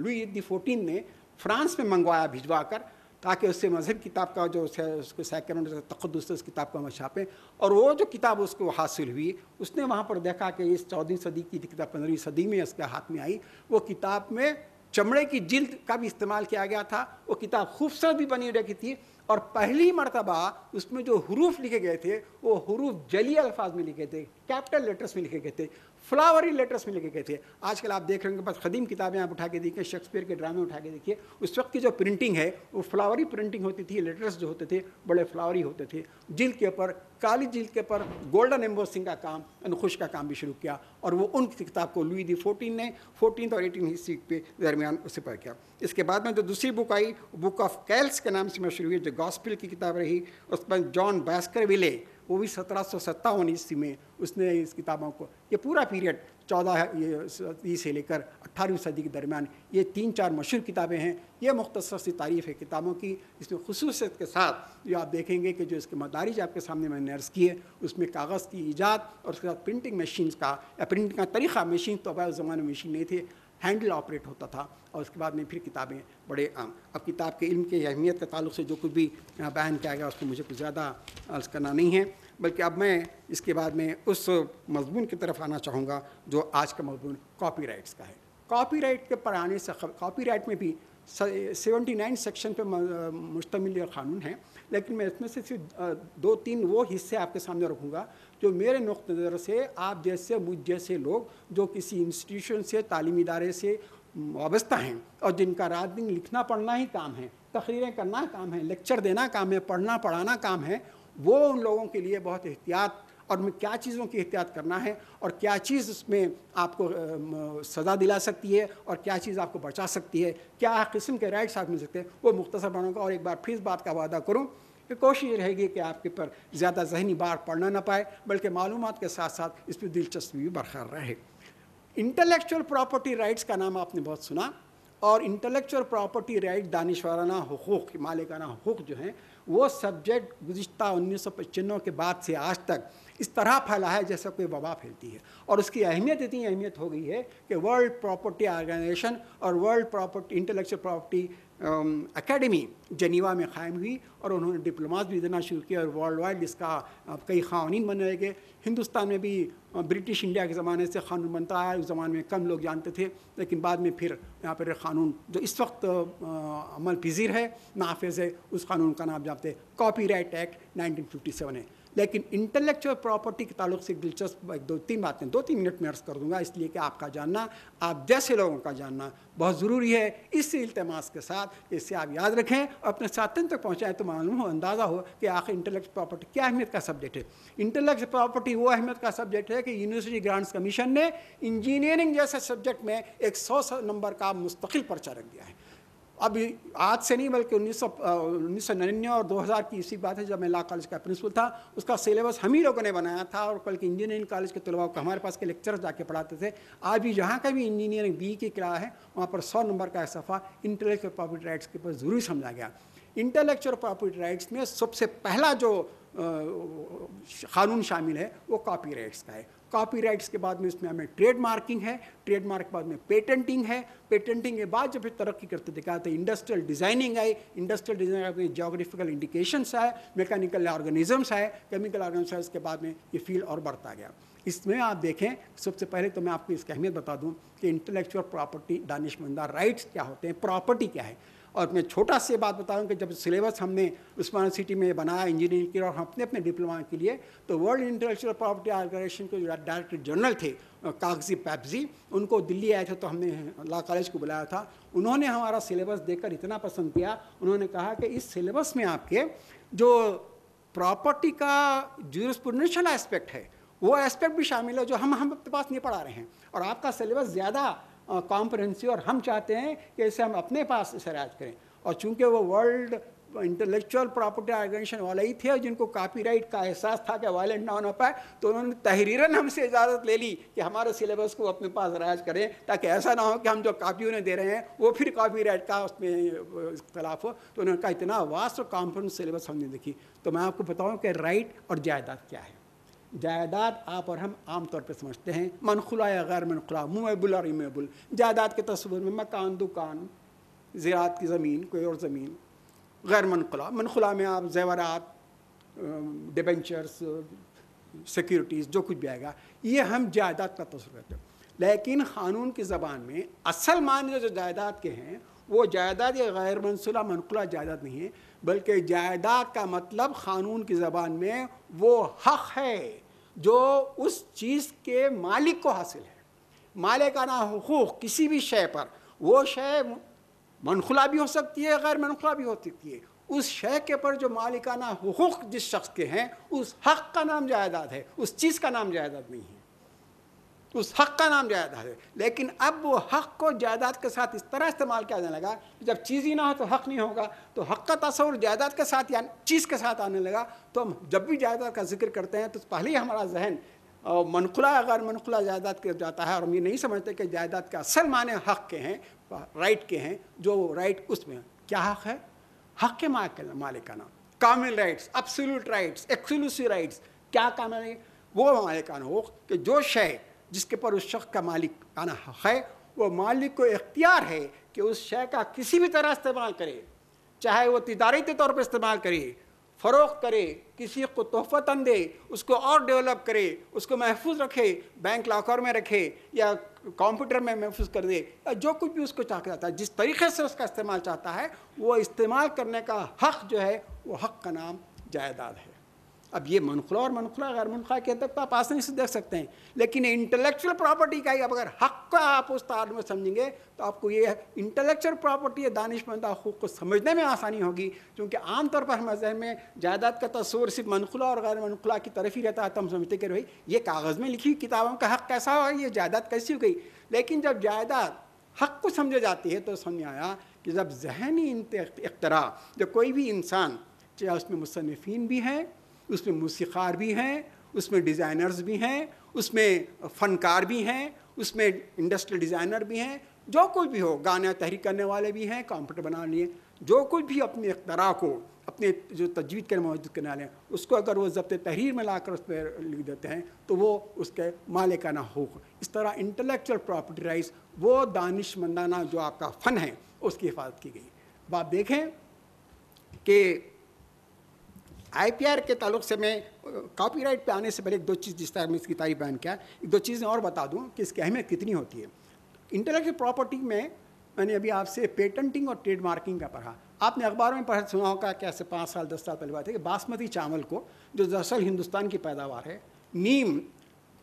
लुई दी फोर्टीन ने फ्रांस में मंगवाया भिजवा कर ताकि उससे मजहब किताब का जो उसको सैक्रमेंट तखदस उस किताब का छापें और वो जो किताब उसको हासिल हुई उसने वहाँ पर देखा कि इस चौदहवीं सदी की किताब पंद्रहवीं सदी में उसके हाथ में आई वो किताब में चमड़े की जिल्द का भी इस्तेमाल किया गया था वो किताब खूबसूरत भी बनी रखी थी और पहली मरतबा उसमें जो हरूफ लिखे गए थे वो हरूफ जली अल्फाज में लिखे थे कैपिटल लेटर्स में लिखे गए थे फ्लावरी लेटर्स में लेके गए थे आजकल आप देख रहे होंगे बस कदीम किताबें आप उठा के देखिए शेक्सपियर के ड्रामे उठा के देखिए उस वक्त की जो प्रिंटिंग है वो फ्लावरी प्रिंटिंग होती थी लेटर्स जो होते थे बड़े फ्लावरी होते थे जिल के ऊपर काली जिल के ऊपर गोल्डन एम्बोसिंग का काम खुश का काम भी शुरू किया और वो उन किताब को लुई दी फोर्टीन ने फोर्टीन और एटीन हिस्सी के दरमियान उसे पढ़ किया इसके बाद में जो दूसरी बुक आई बुक ऑफ कैल्स के नाम से मैं शुरू हुई जो गॉस्पिल की किताब रही उस पर जॉन बास्कर विले वो भी सत्रह सौ सत्तावन ईस्वी में उसने इस किताबों को ये पूरा पीरियड चौदह सदी से लेकर अट्ठारहवीं सदी के दरमियान ये तीन चार मशहूर किताबें हैं ये मुख्तर सी तारीफ़ है किताबों की इसमें खसूसियत के साथ जो आप देखेंगे कि जो इसके मदारिज आपके सामने मैंने अर्ज़ किए उसमें कागज़ की ईजाद और उसके साथ प्रिंटिंग मशीन का या प्रिंट का तरीक़ा मशीन तो अब ज़माने में मशीन नहीं थे हैंडल ऑपरेट होता था और उसके बाद में फिर किताबें बड़े आम अब किताब के इल्म के अहमियत के ताल्लुक से जो कुछ भी बयान किया गया उसको मुझे कुछ ज़्यादा करना नहीं है बल्कि अब मैं इसके बाद में उस मजमून की तरफ आना चाहूँगा जो आज का मजमून कापी का है राइट के पढ़ाने से राइट में भी सेवेंटी नाइन सेक्शन पर मुश्तमिल कानून है लेकिन मैं इसमें से सिर्फ दो तीन वो हिस्से आपके सामने रखूँगा जो मेरे नुक़ नज़र से आप जैसे मुझ जैसे लोग जो किसी इंस्टीट्यूशन से तालीम इदारे से वाबस्ता हैं और जिनका रात दिन लिखना पढ़ना ही काम है तकरीरें करना काम है लेक्चर देना काम है पढ़ना पढ़ाना काम है वो उन लोगों के लिए बहुत एहतियात और में क्या चीज़ों की एहतियात करना है और क्या चीज़ उसमें आपको सज़ा दिला सकती है और क्या चीज़ आपको बचा सकती है क्या किस्म के राइट्स आप मिल सकते हैं वो मुख्तर बनाऊँगा और एक बार फिर इस बात का वादा करूँ कि कोशिश रहेगी कि आपके पर ज़्यादा जहनी बार पढ़ना ना पाए बल्कि मालूम के साथ साथ इस पर दिलचस्पी भी बरकरार रहे इंटेलेक्चुअल प्रॉपर्टी राइट्स का नाम आपने बहुत सुना और इंटेलेक्चुअल प्रॉपर्टी राइट दानिशवाराना हकूक़ मालिकाना हकूक़ जो हैं वो सब्जेक्ट गुज्त उन्नीस सौ पचानवे के बाद से आज तक इस तरह फैला है जैसे कोई वबा फैलती है और उसकी अहमियत इतनी अहमियत हो गई है कि वर्ल्ड प्रॉपर्टी ऑर्गेनाइजेशन और world property intellectual property academy Geneva में कायम हुई और उन्होंने डिप्लोमास भी देना शुरू किया और वर्ल्ड वाइड इसका uh, कई कानून बनाए गए हिंदुस्तान में भी ब्रिटिश uh, इंडिया के ज़माने से कानून बनता है उस ज़माने में कम लोग जानते थे लेकिन बाद में फिर यहाँ पर कानून जो इस वक्त uh, अमल पजीर है नाफिज है उस कानून का नाम जानते राइट एक्ट सेवन है लेकिन इंटेलेक्चुअल प्रॉपर्टी के ताल्लुक से दिलचस्प एक दो तीन बातें दो तीन मिनट में अर्ज कर दूंगा इसलिए कि आपका जानना आप जैसे लोगों का जानना बहुत ज़रूरी है इस इल्तमास के साथ इससे आप याद रखें और अपने साथिन तक पहुँचाएँ तो मालूम हो अंदाज़ा हो कि आखिर इंटेलेक्चुअल प्रॉपर्टी क्या अहमियत का सब्जेक्ट है इंटेलेक्चुअल प्रॉपर्टी वो अहमियत का सब्जेक्ट है कि यूनिवर्सिटी ग्रांट्स कमीशन ने इंजीनियरिंग जैसे सब्जेक्ट में एक सौ नंबर का मुस्तकिल पर्चा रख दिया है अब आज से नहीं बल्कि उन्नीस सौ निन्यानवे और 2000 की इसी बात है जब मैं लॉ कॉलेज का प्रिंसिपल था उसका सिलेबस हम ही लोगों ने बनाया था और बल्कि इंजीनियरिंग कॉलेज के तलबाओं को हमारे पास के लेक्चर जाके पढ़ाते थे आज भी जहाँ का भी इंजीनियरिंग बी की क्लास है वहाँ पर सौ नंबर का सफ़ा इंटेलेक्चुअल प्रॉपर्टी राइट्स के ऊपर ज़रूरी समझा गया इंटेलेक्चुअल प्रॉपर्टी राइट्स में सबसे पहला जो कानून शामिल है वो कॉपी राइट्स का है कॉपीराइट्स के बाद में इसमें हमें ट्रेड मार्किंग है ट्रेड मार्क के बाद में पेटेंटिंग है पेटेंटिंग के बाद जब फिर तरक्की करते दिखा तो इंडस्ट्रियल डिजाइनिंग आई इंडस्ट्रियल डिजाइनिंग अपने जोग्राफिकल इंडिकेशंस आए मैकेनिकल ऑर्गेनिजम्स आए केमिकल ऑर्गेनिज्म के बाद में ये फील्ड और बढ़ता गया इसमें आप देखें सबसे पहले तो मैं आपको इसकी अहमियत बता दूँ कि इंटेलेक्चुअल प्रॉपर्टी दानिशमंदा राइट्स क्या होते हैं प्रॉपर्टी क्या है और मैं छोटा से बात बताऊं कि जब सिलेबस हमने उस्मान सिटी में बनाया इंजीनियरिंग के और अपने अपने डिप्लोमा के लिए तो वर्ल्ड इंटेलेक्चुअल प्रॉपर्टी ऑर्गेनाइजेशन के जो डायरेक्टर जनरल थे कागजी पैप्जी उनको दिल्ली आए थे तो हमने लॉ कॉलेज को बुलाया था उन्होंने हमारा सिलेबस देखकर इतना पसंद किया उन्होंने कहा कि इस सिलेबस में आपके जो प्रॉपर्टी का जूरिस्प्रुडेंशियल एस्पेक्ट है वो एस्पेक्ट भी शामिल है जो हम हम अपने पास नहीं पढ़ा रहे हैं और आपका सिलेबस ज़्यादा कॉम्प्रहेंसिव और हम चाहते हैं कि इसे हम अपने पास इसे राज करें और चूंकि वो वर्ल्ड इंटेलेक्चुअल प्रॉपर्टी ऑर्गेनाइजेशन वाला ही थे और जिनको कॉपीराइट का एहसास था कि वायलेंट ना होना पाए तो उन्होंने तहरीरन हमसे इजाज़त ले ली कि हमारे सिलेबस को अपने पास राज करें ताकि ऐसा ना हो कि हम जो कापी उन्हें दे रहे हैं वो फिर कॉपीराइट का उसमें इख्तलाफ हो तो उन्होंने कहा इतना वास्ट और कॉम्प्रेंस सिलेबस हमने देखी तो मैं आपको बताऊँ कि राइट और जायदाद क्या है जायदाद आप और हम आमतौर पर समझते हैं मनखुला या गैर मनखुला बुल और इमेबुल जायदाद के तस्वर में मकान दुकान ज़रात की ज़मीन कोई और ज़मीन गैर मनखुला मनखुला में आप जेवरात डिबेंचर्स सिक्योरिटीज़ जो कुछ भी आएगा ये हम जायदाद का तस्वर करते हैं लेकिन क़ानून की ज़बान में असल मान जो जायदाद के हैं वो जायदाद या गैर मनसुला मनकुला जायदाद नहीं है बल्कि जायदाद का मतलब क़ानून की ज़बान में वो हक़ है जो उस चीज़ के मालिक को हासिल है मालिकाना हकूक़ किसी भी शय पर वो शय मनखुला भी हो सकती है गैर मनखुला भी हो सकती है उस शय के पर जो मालिकाना हकूक़ जिस शख्स के हैं उस हक़ का नाम जायदाद है उस चीज़ का नाम जायदाद नहीं है तो उस हक का नाम जायदाद है लेकिन अब वो हक को जायदाद के साथ इस तरह इस्तेमाल किया जाने लगा कि जब चीज़ ही ना हो तो हक नहीं होगा तो हक का तस्वर जायदाद के साथ या चीज़ के साथ आने लगा तो हम जब भी जायदाद का जिक्र करते हैं तो पहले ही हमारा जहन मनखुला अगर मनखुला जायदाद के जाता है और हम ये नहीं समझते कि जायदाद के असल माने हक के हैं राइट के हैं जो राइट उसमें क्या हक है हक के मालिक का नाम कामिल rights absolute rights exclusive rights क्या काम है वो मालिकाना हो कि जो शायद जिसके पर उस शख्स का मालिक आना हक है वो मालिक को इख्तियार है कि उस शय का किसी भी तरह इस्तेमाल करे चाहे वो के तौर पर इस्तेमाल करे फ़रोख करे किसी को तोहफ़तन दे उसको और डेवलप करे उसको महफूज रखे बैंक लॉकर में रखे या कंप्यूटर में महफूज कर दे या जो कुछ भी उसको चाहता है जिस तरीके से उसका इस्तेमाल चाहता है वो इस्तेमाल करने का हक़ जो है वो हक़ का नाम जायदाद है अब ये मनखुला और मनखुला गैर मनखुला के तो आप आसानी से देख सकते हैं लेकिन इंटेलेक्चुअल प्रॉपर्टी का ही अब अगर हक का आप उस तार में समझेंगे तो आपको ये इंटेलेक्चुअल प्रॉपर्टी या दानिशमंदा हक को समझने में आसानी होगी क्योंकि आमतौर पर हमारे जहन में जायदाद का तस्वर सिर्फ मनखुला और गैर मनखुला की तरफ ही रहता है तो हम समझते कि भाई ये कागज़ में लिखी किताबों का हक कैसा होगा ये जायदाद कैसी हो गई लेकिन जब जायदाद हक को समझे जाती है तो समझ आया कि जब जहनी इख्तरा जब कोई भी इंसान चाहे उसमें मुसनफिन भी हैं उसमें मूसीकार भी हैं उसमें डिज़ाइनर्स भी हैं उसमें फ़नकार भी हैं उसमें इंडस्ट्रियल डिज़ाइनर भी हैं जो कुछ भी हो गाना तहरीर करने वाले भी हैं कंप्यूटर लिए जो कुछ भी अपने अख्तरा को अपने जो तजवीज़ के मौजूद करने वाले हैं उसको अगर वो जब्त तहरीर में ला कर उस पर लिख देते हैं तो वो उसके मालिकाना हो इस तरह इंटेलेक्चुअल प्रॉपर्टी राइट्स वो मंदाना जो आपका फ़न है उसकी हिफाजत की गई अब आप देखें कि आईपीआर के ताल्लुक से मैं कॉपीराइट पे आने से पहले एक दो चीज़ जिस तरह मैं इसकी तारीफ बयान किया एक दो चीज़ें और बता दूं कि इसकी अहमियत कितनी होती है इंटेलेक्चुअल प्रॉपर्टी में मैंने अभी आपसे पेटेंटिंग और ट्रेडमार्किंग का पढ़ा आपने अखबारों में पढ़ा सुना होगा कि ऐसे पाँच साल दस साल पहले बात है कि बासमती चावल को जो दरअसल हिंदुस्तान की पैदावार है नीम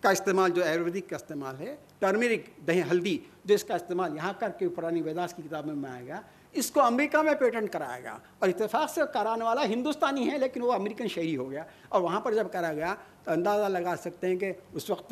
का इस्तेमाल जो आयुर्वेदिक का इस्तेमाल है टर्मेरिक दही हल्दी जो इसका इस्तेमाल यहाँ करके पुरानी वेदास की किताब में आया गया इसको अमेरिका में पेटेंट कराया गया और इतफाक़ से कराने वाला हिंदुस्तानी है लेकिन वो अमेरिकन शहरी हो गया और वहाँ पर जब करा गया तो अंदाज़ा लगा सकते हैं कि उस वक्त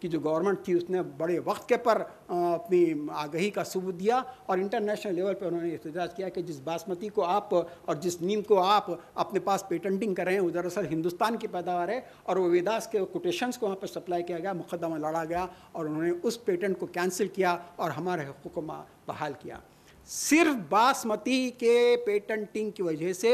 की जो गवर्नमेंट थी उसने बड़े वक्त के पर अपनी आगही का सबूत दिया और इंटरनेशनल लेवल पर उन्होंने एहतजाज किया कि जिस बासमती को आप और जिस नीम को आप अपने पास पेटेंटिंग कर रहे हैं वो दरअसल हिंदुस्तान की पैदावार है और वो वेदास के कोटेशंस को वहाँ पर सप्लाई किया गया मुकदमा लड़ा गया और उन्होंने उस पेटेंट को कैंसिल किया और हमारे हकूक को बहाल किया सिर्फ बासमती के पेटेंटिंग की वजह से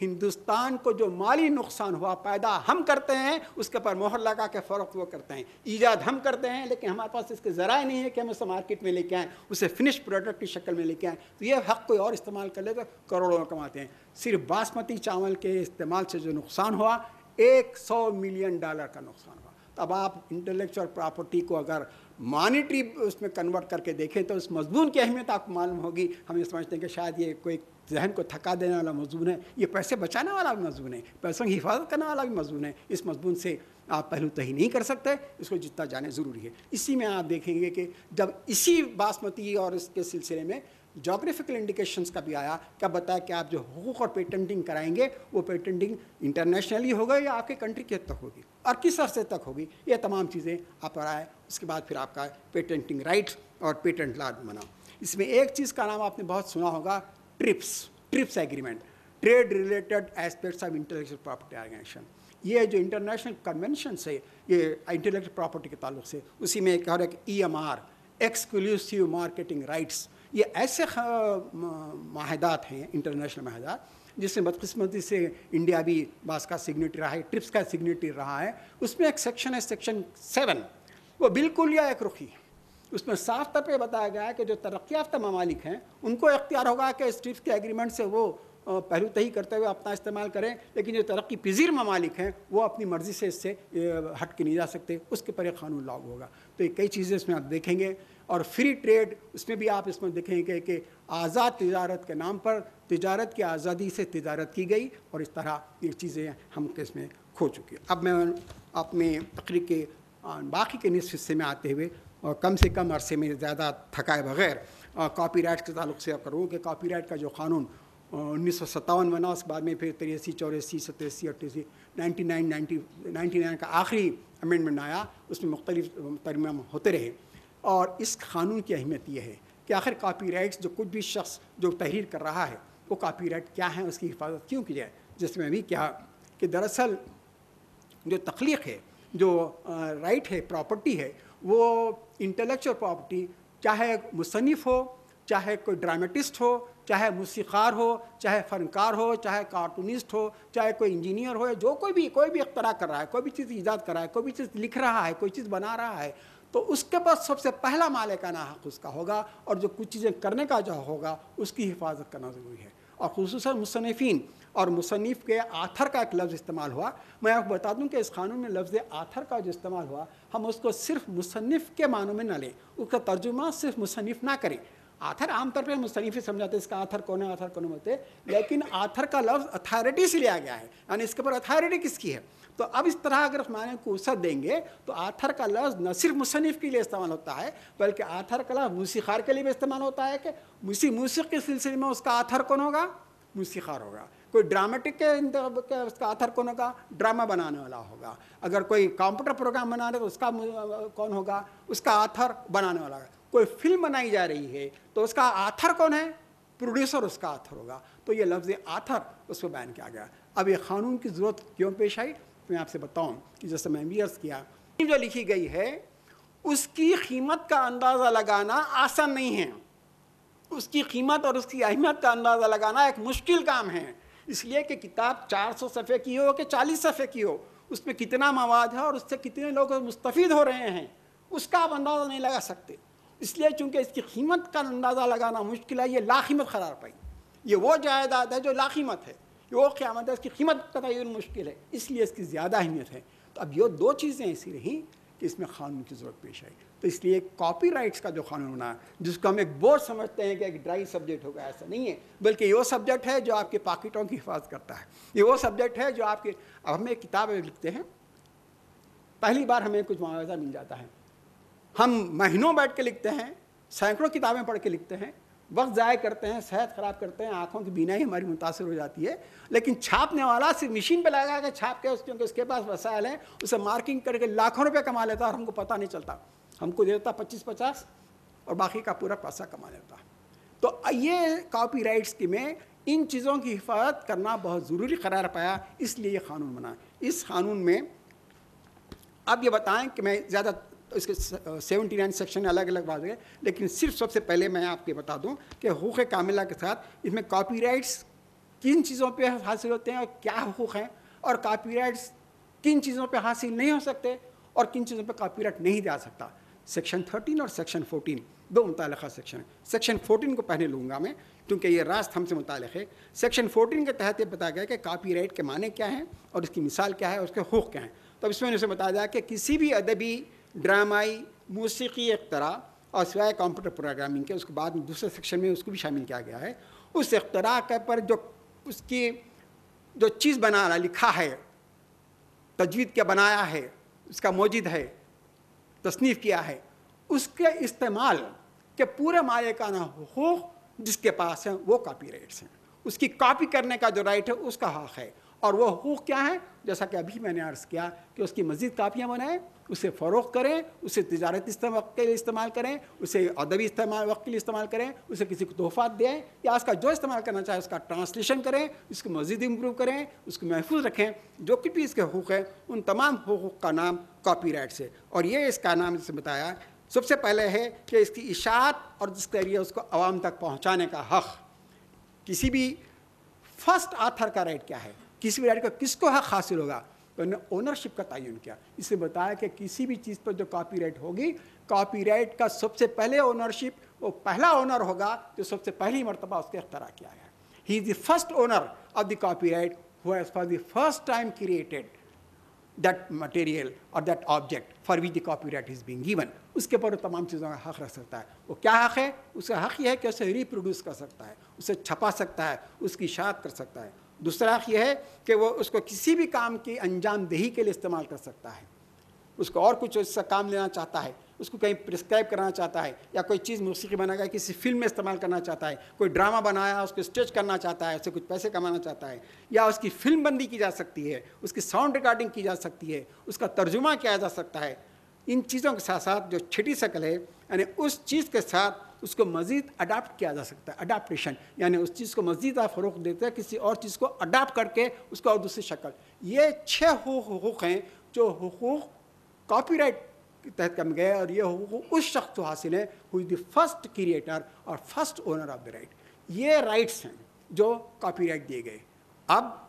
हिंदुस्तान को जो माली नुकसान हुआ पैदा हम करते हैं उसके पर मोहर लगा के फ़रोख्त वो करते हैं ईजाद हम करते हैं लेकिन हमारे पास इसके ज़रा नहीं है कि हम उसे मार्केट में लेके आएँ उसे फिनिश प्रोडक्ट की शक्ल में लेके आएँ तो ये हक कोई और इस्तेमाल कर ले तो करोड़ों कमाते हैं सिर्फ बासमती चावल के इस्तेमाल से जो नुकसान हुआ एक सौ मिलियन डॉलर का नुकसान हुआ तब आप इंटेलेक्चुअल प्रॉपर्टी को अगर मॉनिटरी उसमें कन्वर्ट करके देखें तो उस मजमून की अहमियत आपको मालूम होगी हम ये समझते हैं कि शायद ये कोई जहन को थका देने वाला मजमून है ये पैसे बचाने वाला भी मजमून है पैसों की हिफाजत करने वाला भी मजमून है इस मजमून से आप पहलू तही नहीं कर सकते इसको जितना जाने ज़रूरी है इसी में आप देखेंगे कि जब इसी बासमती और इसके सिलसिले में जोग्राफिकल इंडिकेशंस का भी आया क्या बताया कि आप जो हकूक़ और पेटेंटिंग कराएंगे वो पेटेंटिंग इंटरनेशनली होगा या आपके कंट्री के तक होगी और किस अरसे तक होगी ये तमाम चीज़ें आप आए उसके बाद फिर आपका पेटेंटिंग राइट और पेटेंट लाड बना इसमें एक चीज़ का नाम आपने बहुत सुना होगा TRIPS TRIPS agreement trade related aspects of intellectual property organisation ये जो इंटरनेशनल कन्वेंशन है ये इंटेलेक्चुअल प्रॉपर्टी के ताल्लुक से उसी में एक और एक E M R exclusive marketing rights ये ऐसे हाँ, माहदात हैं इंटरनेशनल माहदात जिसमें बदकस्मती से इंडिया भी बास का सिग्नेटरी रहा है ट्रिप्स का सिग्नेटरी रहा है उसमें एक सेक्शन है सेक्शन सेवन वो बिल्कुल या एक रुखी है उसमें साफ तौर पर बताया गया है कि जो तरक् याफ्ता ममालिक हैं उनको इख्तियार होगा कि इस ट्रिप्स के एग्रीमेंट से वो पहलू तही करते हुए अपना इस्तेमाल करें लेकिन जो तरक्की पजीर ममालिक हैं वो अपनी मर्ज़ी से इससे हट के नहीं जा सकते उसके पर एक कानून लागू होगा तो ये कई चीज़ें इसमें आप देखेंगे और फ्री ट्रेड उसमें भी आप इसमें देखेंगे कि आज़ाद तजारत के नाम पर तजारत की आज़ादी से तजारत की गई और इस तरह ये चीज़ें हम इसमें खो चुकी हैं अब मैं अपने तकरी के बाकी के निस हिस्से में आते हुए और कम से कम अरसे में ज़्यादा थकाए बगैर कॉपीराइट के ताल्लुक से करूँ कि कॉपीराइट का जो कानून उन्नीस सौ सत्तावन बना उसके बाद में फिर तिरसी चौरासी सतासी अट्ठासी ninety nine ninety ninety nine का आखिरी अमेंडमेंट आया उसमें मुख्तलिफ तरम होते रहे और इस कानून की अहमियत यह है कि आखिर कापी जो कुछ भी शख्स जो तहरीर कर रहा है वो कापी क्या है उसकी हिफाजत क्यों की जाए जिसमें भी क्या कि दरअसल जो तख्लीक है जो राइट है प्रॉपर्टी है वो इंटेलेक्चुअल प्रॉपर्टी चाहे मुसनफ़ हो चाहे कोई ड्रामेटिस्ट हो चाहे मौसीकार हो चाहे फ़नकार हो चाहे कार्टूनिस्ट हो चाहे कोई इंजीनियर हो जो कोई भी कोई भी अख्तरा कर रहा है कोई भी चीज़ ईजाद कर रहा है कोई भी चीज़ लिख रहा है कोई चीज़ बना रहा है तो उसके पास सबसे पहला मालिकाना हक उसका होगा और जो कुछ चीज़ें करने का जो होगा उसकी हिफाजत करना ज़रूरी है और खसूस मुसनफिन और मुसनफ़ के आथर का एक लफ्ज़ इस्तेमाल हुआ मैं आपको बता दूं कि इस कानून में लफ्ज़ आथर का जो इस्तेमाल हुआ हम उसको सिर्फ मुसनफ़ के मानों में ना लें उसका तर्जुमा सिर्फ मुसनफ़ ना करें आथर आमतौर पर मुसनफ़ ही समझाते इसका आथर कौन है आथर कौन होते लेकिन आथर का लफ्ज़ अथॉरिटी से लिया गया है यानी इसके ऊपर अथॉरिटी किसकी है तो अब इस तरह अगर माने को उसत देंगे तो आथर का लफ्ज़ न सिर्फ मुसनफ़ के लिए इस्तेमाल होता है बल्कि आथर का लफ्ज़ मूसीखार के लिए भी इस्तेमाल होता है कि मुसी मूसी के सिलसिले में उसका आथर कौन होगा मूसीखार होगा कोई ड्रामेटिक के उसका आथर कौन होगा ड्रामा बनाने वाला होगा अगर कोई कंप्यूटर प्रोग्राम बना रहे तो उसका कौन होगा उसका आथर बनाने वाला होगा कोई फिल्म बनाई जा रही है तो उसका आथर कौन है प्रोड्यूसर उसका आथर होगा तो ये लफ्ज़ आथर उसको बैन किया गया अब ये कानून की ज़रूरत क्यों पेश आई मैं आपसे बताऊँ कि जैसे मैं वियर्स किया जो लिखी गई है उसकी कीमत का अंदाज़ा लगाना आसान नहीं है उसकी कीमत और उसकी अहमियत का अंदाज़ा लगाना एक मुश्किल काम है इसलिए कि किताब 400 सफ़े की हो कि चालीस सफ़े की हो उसमें कितना मवाद है और उससे कितने लोग मुस्तफ़ हो रहे हैं उसका आप अंदाज़ा नहीं लगा सकते इसलिए चूँकि इसकी कीमत का अंदाज़ा लगाना मुश्किल है ये लाखीमत करार पाई ये वो जायदाद है जो लाख़ीमत है वो क़्यामत है उसकी कीमत तयन मुश्किल है इसलिए इसकी ज़्यादा अहमियत है तो अब ये दो चीज़ें ऐसी रहीं कि इसमें कानून की ज़रूरत पेश आई तो इसलिए कॉपी राइट्स का जो कानून बना जिसको हम एक बोर्ड समझते हैं कि एक ड्राई सब्जेक्ट होगा ऐसा नहीं है बल्कि वो सब्जेक्ट है जो आपके पाकिटों की हिफाजत करता है ये वो सब्जेक्ट है जो आपके अब हमें किताब लिखते हैं पहली बार हमें कुछ मुआवजा मिल जाता है हम महीनों बैठ के लिखते हैं सैकड़ों किताबें पढ़ के लिखते हैं वक्त ज़ाय करते हैं सेहत ख़राब करते हैं आँखों की ही हमारी मुतासर हो जाती है लेकिन छापने वाला सिर्फ मशीन पर लगा के छाप के क्योंकि उसके पास वसायल हैं उसे मार्किंग करके लाखों रुपये कमा लेता और हमको पता नहीं चलता हमको दे देता पच्चीस पचास और बाकी का पूरा पैसा कमा लेता तो ये कापी राइट्स की में इन चीज़ों की हिफाजत करना बहुत ज़रूरी करार पाया इसलिए ये कानून बना इस कानून में अब ये बताएं कि मैं ज़्यादा इसके सेवेंटी नाइन सेक्शन अलग अलग बात है लेकिन सिर्फ सबसे पहले मैं आपके बता दूं कि हुक कामिला के साथ इसमें कॉपीराइट्स किन चीज़ों पे हासिल होते हैं और क्या हुक हैं और कॉपीराइट्स किन चीज़ों पे हासिल नहीं हो सकते और किन चीज़ों पे कॉपीराइट नहीं जा सकता सेक्शन थर्टीन और सेक्शन फोर्टीन दो मुतल सेक्शन है सेक्शन फोर्टीन को पहले लूँगा मैं क्योंकि ये रास्त हमसे मुतल है सेक्शन फोर्टीन के तहत ये बताया गया कि कापी के माने क्या हैं और इसकी मिसाल क्या है और उसके हुक क्या हैं तो इसमें उसे बताया जाए कि किसी भी अदबी ड्रामाई मौसीकी एक तरह और सिवाय कंप्यूटर प्रोग्रामिंग के उसके बाद दूसरे सेक्शन में उसको भी शामिल किया गया है उस अख्तरा के पर जो उसकी जो चीज़ बनाना लिखा है तजवीद क्या बनाया है उसका मौजूद है तसनीफ़ किया है उसके इस्तेमाल के पूरे मालिकाना हो जिसके पास हैं वो कापी राइट्स हैं उसकी कापी करने का जो राइट है उसका हक़ हाँ है और वह हकूक़ क्या है जैसा कि अभी मैंने अर्ज़ किया कि उसकी मज़ीद कापियाँ बनाएँ उसे फ़रोख करें उसे तजारती वक्त के लिए इस्तेमाल करें उसे अदबी इस्तेमाल वक्त के लिए इस्तेमाल करें उसे किसी को तोहफा दें या उसका जो इस्तेमाल करना चाहे उसका ट्रांसलेशन करें उसको मज़ीद इम्प्रूव करें उसको महफूज रखें जो कि भी इसके हकूक़ हैं उन तमाम हकूक़ का नाम कापी राइट से और ये इसका नाम जैसे बताया सबसे पहले है कि इसकी इशात और जिसके लिए उसको आवाम तक पहुँचाने का हक़ किसी भी फर्स्ट आथर का राइट क्या है किसी भी राइट का किसको हक हासिल होगा तो उन्होंने ओनरशिप का तयन किया इसे बताया कि किसी भी चीज़ पर जो कॉपीराइट होगी कॉपीराइट का सबसे पहले ओनरशिप वो पहला ओनर होगा जो सबसे पहली मरतबा उसके अख्तरा किया गया he is the first owner of the right हुआ as for the first time created that material और that object for which the right is being given उसके ऊपर वो तमाम चीज़ों का हक रख सकता है वो क्या हक है उसका हक यह है कि उसे रिप्रोड्यूस कर सकता है उसे छपा सकता है उसकी इशात कर सकता है दूसरा यह है कि वो उसको किसी भी काम की अनजामदेही के लिए इस्तेमाल कर सकता है उसको और कुछ उसका काम लेना चाहता है उसको कहीं प्रिस्क्राइब करना चाहता है या कोई चीज़ मौसीकी बनाकर किसी फिल्म में इस्तेमाल करना चाहता है कोई ड्रामा बनाया उसको स्टेज करना चाहता है उससे कुछ पैसे कमाना चाहता है या उसकी फिल्म बंदी की जा सकती है उसकी साउंड रिकॉर्डिंग की जा सकती है उसका तर्जुमा किया जा सकता है इन चीज़ों के साथ साथ जो छिटी शक्ल है यानी उस चीज़ के साथ उसको मज़ीद अडाप्ट किया जा सकता है अडाप्टेशन यानी उस चीज़ को मज़ीद आप फ़रोख देते हैं किसी और चीज़ को अडाप्ट करके उसका और दूसरी शक्ल ये छः हकूक़ हैं जो हकूक़ राइट के तहत कम गए और ये हकूक़ उस शख्स को हासिल है who is the first creator और first owner of the right ये राइट्स हैं जो कापी दिए गए अब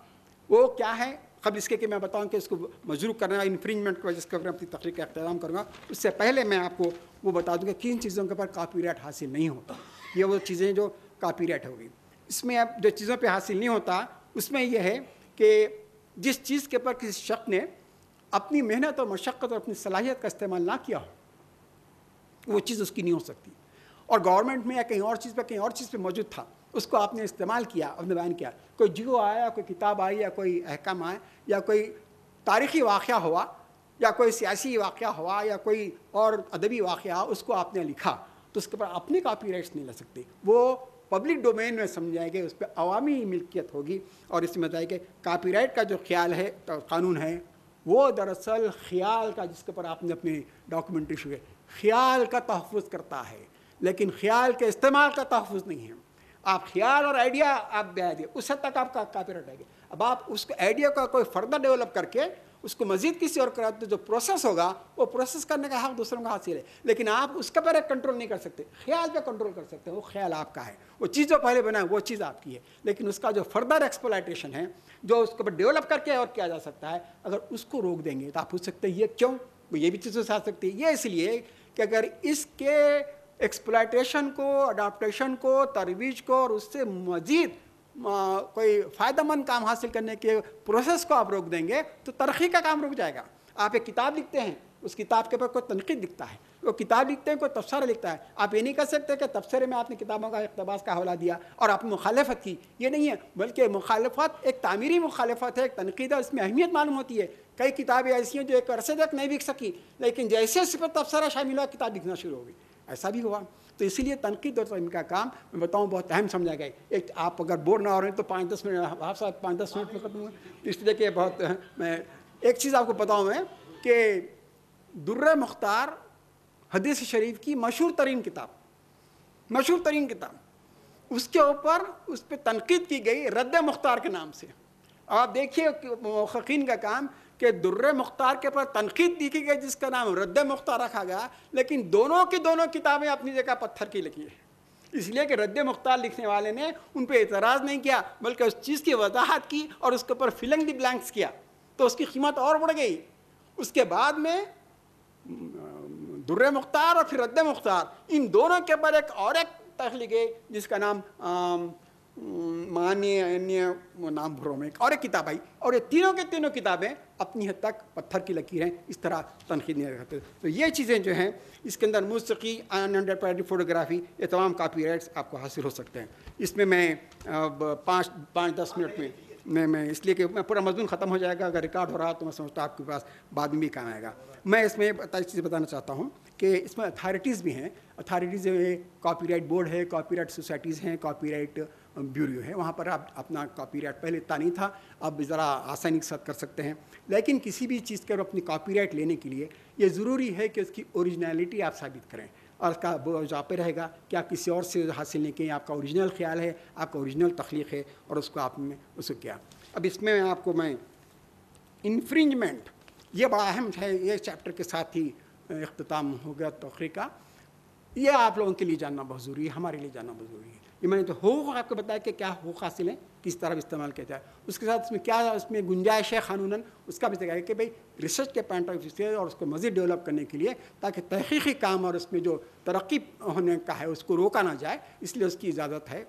वो क्या है कब इसके कि मैं बताऊँ कि इसको मजरूक करना इन्फ्रिजमेंट की वजह से मैं अपनी तकरीर का अख्ताम करूँगा उससे पहले मैं आपको वो बता दूँगा कि इन चीज़ों के ऊपर कापी राइट हासिल नहीं होता ये वो चीज़ें जो कापी हो गई इसमें अब जो चीज़ों पर हासिल नहीं होता उसमें यह है कि जिस चीज़ के ऊपर किसी शख्स ने अपनी मेहनत और मशक्क़त और अपनी सलाहियत का इस्तेमाल ना किया हो वो चीज़ उसकी नहीं हो सकती और गवर्नमेंट में या कहीं और चीज़ पर कहीं और चीज़ पर मौजूद था उसको आपने इस्तेमाल किया अपने बयान किया कोई जियो आया कोई किताब आई या कोई अहकाम आए या कोई तारीखी वाक़ हुआ या कोई सियासी वाक़ हुआ या कोई और अदबी वाक़ उसको आपने लिखा तो उसके ऊपर अपने कापी राइट्स नहीं ले सकते वो पब्लिक डोमेन में समझाए गए उस पर अवामी मिल्कियत होगी और इसमें मतलब बताया कि कापीराइट का जो ख्याल है तो कानून है वो दरअसल ख्याल का जिसके ऊपर आपने अपनी डॉक्यूमेंट्री शुरू ख्याल का तहफ़ करता है लेकिन ख्याल के इस्तेमाल का तहफ़ नहीं है आप ख्याल और आइडिया आप बया दिए उस हद तक आपका कापीराइट आएगी अब आप उसको आइडिया का कोई फर्दर डेवलप करके उसको मजीद किसी और करा तो जो प्रोसेस होगा वो प्रोसेस करने का हक हाँ दूसरों का हासिल है लेकिन आप उसके पर कंट्रोल नहीं कर सकते ख्याल पे कंट्रोल कर सकते वो ख्याल आपका है वो चीज़ जो पहले बना है वो चीज़ आपकी है लेकिन उसका जो फर्दर एक्सप्लाइटेशन है जो उसके ऊपर डेवलप करके और किया जा सकता है अगर उसको रोक देंगे तो आप पूछ सकते हैं ये क्यों ये भी चीज़ों से आ सकती है ये इसलिए कि अगर इसके एक्सप्लाइटेशन को अडाप्टेशन को तरवीज को और उससे मजीद कोई फ़ायदेमंद काम हासिल करने के प्रोसेस को आप रोक देंगे तो तरक्की का काम रुक जाएगा आप एक किताब लिखते हैं उस किताब के ऊपर कोई तनकीद लिखता है वो किताब लिखते हैं कोई तबसरा लिखता है आप ये नहीं कर सकते कि तबसरे में आपने किताबों का इकतबास का हवाला दिया और आपने मुखालफत की ये नहीं है बल्कि मुखालफत एक तामीरी मुखालफत है एक तनकीद है उसमें अहमियत मालूम होती है कई किताबें ऐसी हैं जो एक अरसे तक नहीं बिक सकी लेकिन जैसे उस पर तबसरा शामिल हुआ किताब लिखना शुरू हो गई ऐसा भी हुआ तो इसीलिए तनकीद और तनकीद का काम मैं बताऊँ बहुत अहम समझा गया एक आप अगर बोर ना हो रहे हैं तो पाँच दस मिनट आप साहब पाँच दस मिनट में खत्म इस तो इसलिए कि बहुत मैं एक चीज़ आपको बताऊँ मैं कि दुर्र मुख्तार हदीस शरीफ की मशहूर तरीन किताब मशहूर तरीन किताब उसके ऊपर उस पर तनकीद की गई रद्द मुख्तार के नाम से आप देखिए मौखिन का काम कि दुर्र मुख्तार के ऊपर तनकीद लिखी गई जिसका नाम रद्द मुख्तार रखा गया लेकिन दोनों की दोनों किताबें अपनी जगह पत्थर की लिखी है इसलिए कि रद्द मुख्तार लिखने वाले ने उन पर एतराज़ नहीं किया बल्कि उस चीज़ की वजाहत की और उसके ऊपर फिलिंग दी ब्लैंक्स किया तो उसकी कीमत और बढ़ गई उसके बाद में दुर्र मुख्तार और फिर रद्द मुख्तार इन दोनों के ऊपर एक और एक तख लिखे जिसका नाम मान्य अन्य नाम में और एक किताब आई और ये तीनों के तीनों किताबें अपनी हद तक पत्थर की लकीर हैं इस तरह तनखीद नहीं रखते तो ये चीज़ें जो हैं इसके अंदर मूसीकी अनडेड फोटोग्राफी ये तमाम कापी राइट्स आपको हासिल हो सकते हैं इसमें मैं पाँच पाँच दस मिनट में मैं मैं इसलिए कि मैं पूरा मजमून ख़त्म हो जाएगा अगर रिकॉर्ड हो रहा तो मैं समझता आपके पास बाद में भी काम आएगा मैं इसमें चीज़ बताना चाहता हूँ कि इसमें अथॉरिटीज़ भी हैं अथॉरिटीज़ कॉपीराइट बोर्ड है कॉपीराइट सोसाइटीज़ हैं कॉपीराइट ब्यूरो है वहाँ पर आप अपना कॉपीराइट पहले इतना नहीं था अब ज़रा आसानी के साथ कर सकते हैं लेकिन किसी भी चीज़ के अपनी कॉपीराइट लेने के लिए ये ज़रूरी है कि उसकी ओरिजिनलिटी आप साबित करें और उसका वहाँ रहेगा कि आप किसी और से हासिल नहीं किए आपका ओरिजिनल ख्याल है आपका ओरिजिनल तख्लीक है और उसको आपने उसको किया अब इसमें आपको मैं इन्फ्रिंजमेंट ये बड़ा अहम है ये चैप्टर के साथ ही अख्ताम हो गया तोखरी का ये आप लोगों के लिए जानना बहुत ज़रूरी है हमारे लिए जानना बहुत ज़रूरी है ये मैंने तो हकूक आपको बताया कि क्या हो हासिल हैं किस तरह इस्तेमाल किया जाए उसके साथ उसमें क्या उसमें गुंजाइश है कानून उसका भी देखा कि भाई रिसर्च के पॉइंट ऑफ व्यू से और उसको मज़ीद डेवलप करने के लिए ताकि तहकीकी काम और उसमें जो तरक्की होने का है उसको रोका ना जाए इसलिए उसकी इजाज़त है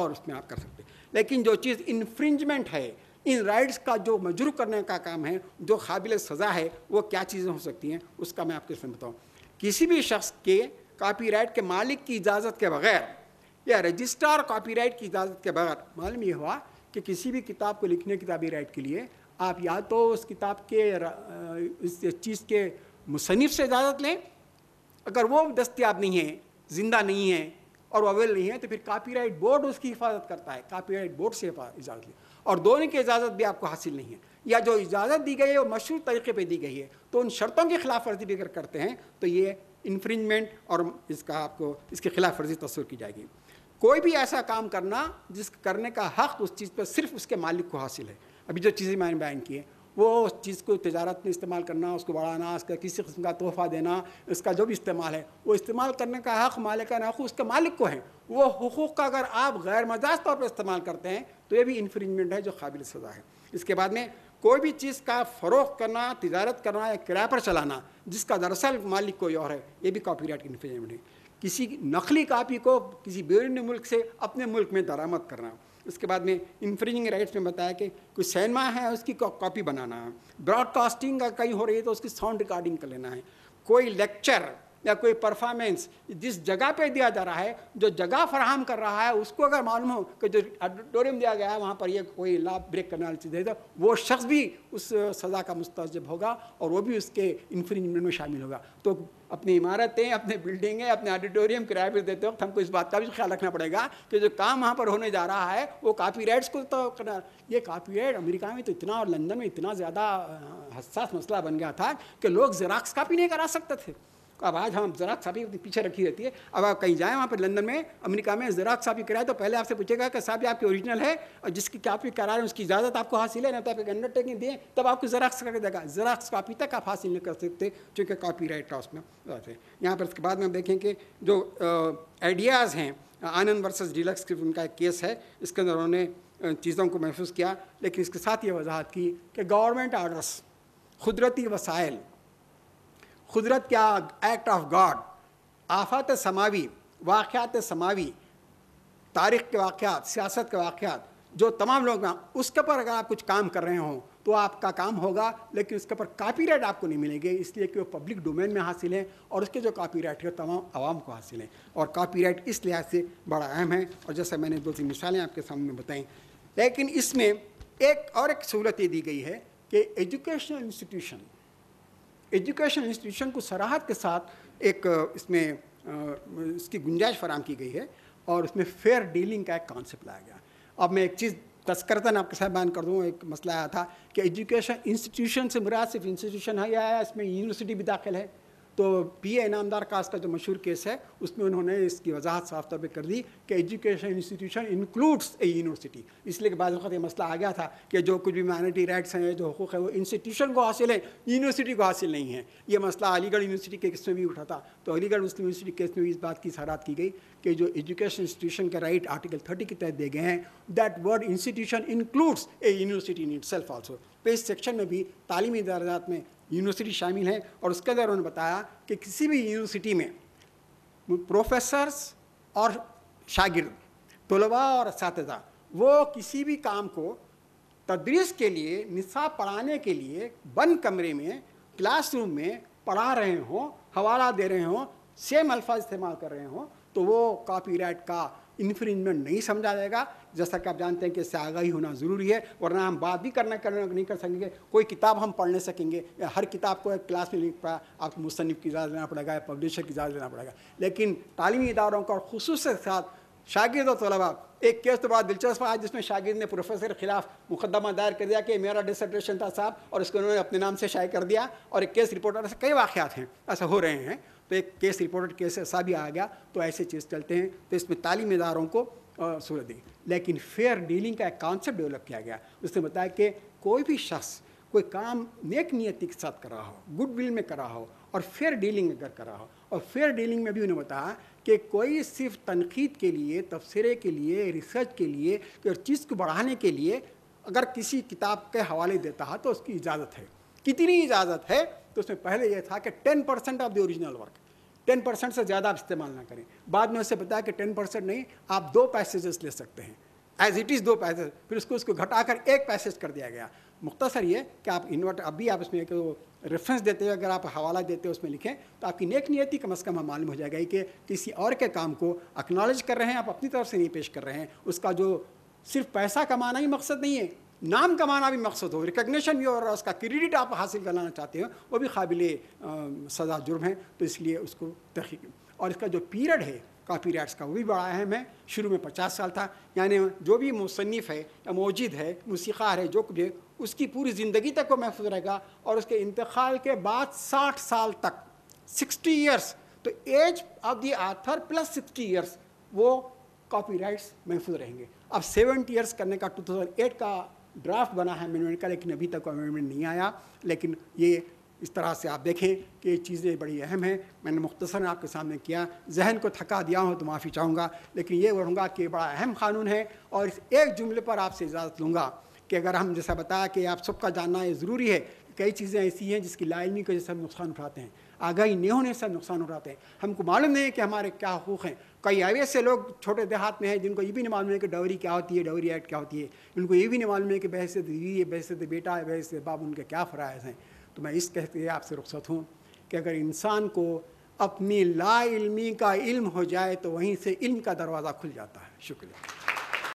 और उसमें आप कर सकते लेकिन जो चीज़ इन्फ्रिंजमेंट है इन राइट्स का जो मजरू करने का काम है जो काबिल सज़ा है वो क्या चीज़ें हो सकती हैं उसका मैं आपको इसमें बताऊँ किसी भी शख्स के कापी राइट के मालिक की इजाज़त के बगैर या रजिस्ट्रार कॉपीराइट की इजाज़त के बगैर मालूम ये हुआ कि किसी भी किताब को लिखने किताबी राइट के लिए आप या तो उस किताब के इस चीज़ के मुसनफ़ से इजाज़त लें अगर वो दस्तियाब नहीं है ज़िंदा नहीं है और अवेल नहीं है तो फिर राइट बोर्ड उसकी हिफाजत करता है कॉपीराइट बोर्ड से इजाज़त लें और दोनों की इजाज़त भी आपको हासिल नहीं है या जो इजाज़त दी गई है वो मशहूर तरीके पर दी गई है तो उन शर्तों की खिलाफ वर्जी भी अगर करते हैं तो ये इन्फ्रिंजमेंट और इसका आपको इसके खिलाफ वर्जी तस्वर की जाएगी कोई भी ऐसा काम करना जिस करने का हक उस चीज़ पर सिर्फ उसके मालिक को हासिल है अभी जो चीज़ें मैंने बयान की हैं वो उस चीज़ को तजारत में इस्तेमाल करना उसको बढ़ाना उसका किसी किस्म का तोहफ़ा देना इसका जो भी इस्तेमाल है वो इस्तेमाल करने का हक़ का हक़ उसके मालिक को है वो हकूक़ का अगर आप गैर मजाज तौर पर इस्तेमाल करते हैं तो ये भी इन्फ्रिंजमेंट है जो काबिल सज़ा है इसके बाद में कोई भी चीज़ का फ़रोख करना तजारत करना या किराए पर चलाना जिसका दरअसल मालिक कोई और है ये भी की इन्फ्रिंजमेंट है किसी नकली कापी को किसी बेरून मुल्क से अपने मुल्क में दरामद करना उसके बाद में इंफ्रिजिंग राइट्स में बताया कि कोई सैनमा है उसकी कॉपी बनाना है ब्रॉडकास्टिंग का कहीं हो रही है तो उसकी साउंड रिकॉर्डिंग कर लेना है कोई लेक्चर या कोई परफॉर्मेंस जिस जगह पे दिया जा रहा है जो जगह फराहम कर रहा है उसको अगर मालूम हो कि जो ऑडिटोरियम दिया गया है वहाँ पर ये कोई लाभ ब्रेक करने वाली चीज़ है तो वो शख्स भी उस सज़ा का मुस्तजब होगा और वो भी उसके इन्फ्रिंजमेंट में शामिल होगा तो अपनी इमारतें अपने बिल्डिंगें अपने ऑडिटोरियम किराए पर देते वक्त हमको इस बात का भी ख्याल रखना पड़ेगा कि जो काम वहाँ पर होने जा रहा है वो कॉपीराइट्स को तो करना ये कॉपीराइट अमेरिका में तो इतना और लंदन में इतना ज़्यादा हसास मसला बन गया था कि लोग जराक्स कापी नहीं करा सकते थे आवाज़ हम जरा साहब अपने पीछे रखी रहती है अब आप कहीं जाएँ वहाँ पर लंदन में अमेरिका में ज़रा साहब कराए तो पहले आपसे पूछेगा कि साहब आपकी ओरिजिनल है और जिसकी कापी करा रहे हैं उसकी इजाज़त आपको हासिल है ना तो आप एक अंडरटेकिंग दें तब आपको जराक्स करके देगा जराक्स कापी तक आप हासिल नहीं कर सकते चूँकि कापी राइट का उसमें यहाँ पर इसके बाद में हम देखें कि जो आइडियाज़ हैं आनंद वर्सेज डिलक्स की उनका एक केस है इसके अंदर उन्होंने चीज़ों को महसूस किया लेकिन इसके साथ ये वजाहत की कि गवर्नमेंट आर्डर्स कुदरती वसाइल कुदरत क्या एक्ट ऑफ गॉड आफात समावी वाक़ात समावी तारीख़ के वाक़ात सियासत के वाक़ात जो तमाम लोग उसके पर अगर आप कुछ काम कर रहे हों तो आपका काम होगा लेकिन उसके ऊपर कॉपीराइट आपको नहीं मिलेंगे इसलिए कि वो पब्लिक डोमेन में हासिल है और उसके जो राइट है तमाम आवाम को हासिल है और कापी राइट इस लिहाज से बड़ा अहम है और जैसे मैंने दो तीन मिसालें आपके सामने बताई लेकिन इसमें एक और एक सहूलत ये दी गई है कि एजुकेशनल इंस्टीट्यूशन एजुकेशन इंस्टीट्यूशन को सराहत के साथ एक इसमें इसकी गुंजाइश फराम की गई है और उसमें फेयर डीलिंग का एक कॉन्सेप्ट लाया गया अब मैं एक चीज़ तस्करतन आपके साथ बयान कर दूँ एक मसला आया था कि एजुकेशन इंस्टीट्यूशन से मुराद सिर्फ इंस्टीट्यूशन है या इसमें यूनिवर्सिटी भी दाखिल है तो पी इनामदार कास्ट का जो मशहूर केस है उसमें उन्होंने इसकी वजाहत साफ तौर पर कर दी कि education institution includes a university इसलिए कि बाज़ ये मसला आ गया था कि जो कुछ भी माइनॉरिटी राइट्स हैं जो हकूक़ है वो इंस्टीट्यूशन को हासिल है यूनिवर्सिटी को हासिल नहीं है ये मसला अलीगढ़ यूनिवर्सिटी के केस में भी उठा था तो अलीगढ़ मुस्लिम यूनिवर्सिटी केस में भी इस बात की सराहत की गई कि जो एजुकेशन इंस्टीट्यूशन के राइट आर्टिकल थर्टी के तहत दिए गए हैं that word institution includes a university in itself also तो इस सेक्शन में भी तालीमी दर्जात में यूनिवर्सिटी शामिल हैं और उसके अंदर उन्होंने बताया कि किसी भी यूनिवर्सिटी में प्रोफेसर्स और शागिर्द तलबा और इस वो किसी भी काम को तदरीस के लिए निसाब पढ़ाने के लिए बंद कमरे में क्लासरूम में पढ़ा रहे हों हवाला दे रहे हों सेम अल्फाज इस्तेमाल कर रहे हों तो वो कॉपीराइट का इन्फ्रिंजमेंट नहीं समझा जाएगा जैसा कि आप जानते हैं कि इससे आगाही होना ज़रूरी है वरना हम बात भी करना कर नहीं कर सकेंगे कोई किताब हम पढ़ नहीं सकेंगे हर किताब को एक क्लास में लिख पड़ा आपको मुसनफ़ की इजाज़त लेना पड़ेगा या पब्लिशर की इजाज़त लेना पड़ेगा लेकिन तालीमी इदारों का और खसूस के साथ शागिर्द और तलबा एक केस तो बड़ा दिलचस्प आज जिसमें शागिर्द ने प्रोफेसर के खिलाफ मुकदमा दायर कर दिया कि मेरा डिसटेशन था साहब और इसको उन्होंने अपने नाम से शाये कर दिया और एक केस रिपोर्टर ऐसे कई वाक़ात हैं ऐसा हो रहे हैं तो एक केस रिपोर्टेड केस ऐसा भी आ गया तो ऐसे चीज़ चलते हैं तो इसमें तालीम इदारों को सूरत दी लेकिन फेयर डीलिंग का एक कॉन्सेप्ट डेवलप किया गया उसने बताया कि कोई भी शख्स कोई काम नेक नियति के साथ कर रहा हो गुड विल में कर रहा हो और फेयर डीलिंग अगर कर रहा हो और फेयर डीलिंग में भी उन्होंने बताया कि कोई सिर्फ तनकीद के लिए तबसरे के लिए रिसर्च के लिए और चीज़ को बढ़ाने के लिए अगर किसी किताब के हवाले देता है तो उसकी इजाज़त है कितनी इजाज़त है तो उसमें पहले यह था कि ten percent of the original work ten percent से ज़्यादा आप इस्तेमाल ना करें बाद में उससे बताया कि टेन परसेंट नहीं आप दो पैसेजेस ले सकते हैं एज इट इज़ दो पैसेज फिर उसको उसको घटाकर एक पैसेज कर दिया गया मुख्तसर ये कि आप इन्वर्ट अभी आप इसमें रेफरेंस देते हो अगर आप हवाला देते हो उसमें लिखें तो आपकी नेक नियति कम अज़ कम मालूम हो जाएगा कि किसी और के काम को अक्नॉलेज कर रहे हैं आप अपनी तरफ से नहीं पेश कर रहे हैं उसका जो सिर्फ पैसा कमाना ही मकसद नहीं है नाम कमाना भी मकसद हो रिकग्नेशन भी हो और उसका क्रेडिट आप हासिल करना चाहते हो वो भी काबिल सज़ा जुर्म है तो इसलिए उसको तहकी और इसका जो पीरियड है कापी राइट्स का वो भी बड़ा है मैं शुरू में पचास साल था यानी जो भी मुसनफ़ है या मौजिद है मौसीकार है जो कुछ है उसकी पूरी ज़िंदगी तक वो महफूज रहेगा और उसके इंतकाल के बाद साठ साल तक सिक्सटी ईयर्स तो age of the author plus sixty years वो कापी राइट्स महफूज रहेंगे अब सेवेंटी ईयर्स करने का टू थाउजेंड एट का ड्राफ्ट बना है अमेंडमेंट का लेकिन अभी तक अमेंडमेंट नहीं आया लेकिन ये इस तरह से आप देखें कि ये चीज़ें बड़ी अहम हैं मैंने मुख्तसर आपके सामने किया जहन को थका दिया हो तो माफ़ी चाहूँगा लेकिन ये कहूँगा कि ये बड़ा अहम कानून है और इस एक जुमले पर आपसे इजाज़त लूँगा कि अगर हम जैसा बताया कि आप सबका जानना ये ज़रूरी है कई चीज़ें ऐसी हैं जिसकी लाइनी को जैसे नुकसान उठाते हैं आगाही नहीं होने से नुकसान उठाते हैं हमको मालूम नहीं है कि हमारे क्या हकूक़ हैं कई ऐसे लोग छोटे देहात में हैं जिनको ये भी नहीं मालूम है कि डवरी क्या होती है डवरी एक्ट क्या होती है उनको ये भी नहीं मालूम है कि बहसे दीदी है बहसे बेटा है बहसे बाप उनके क्या फ़राइज हैं तो मैं इस कहते हुए आपसे रुख्सत हूँ कि अगर इंसान को अपनी ला का इल्म हो जाए तो वहीं से इल्म का दरवाज़ा खुल जाता है शुक्रिया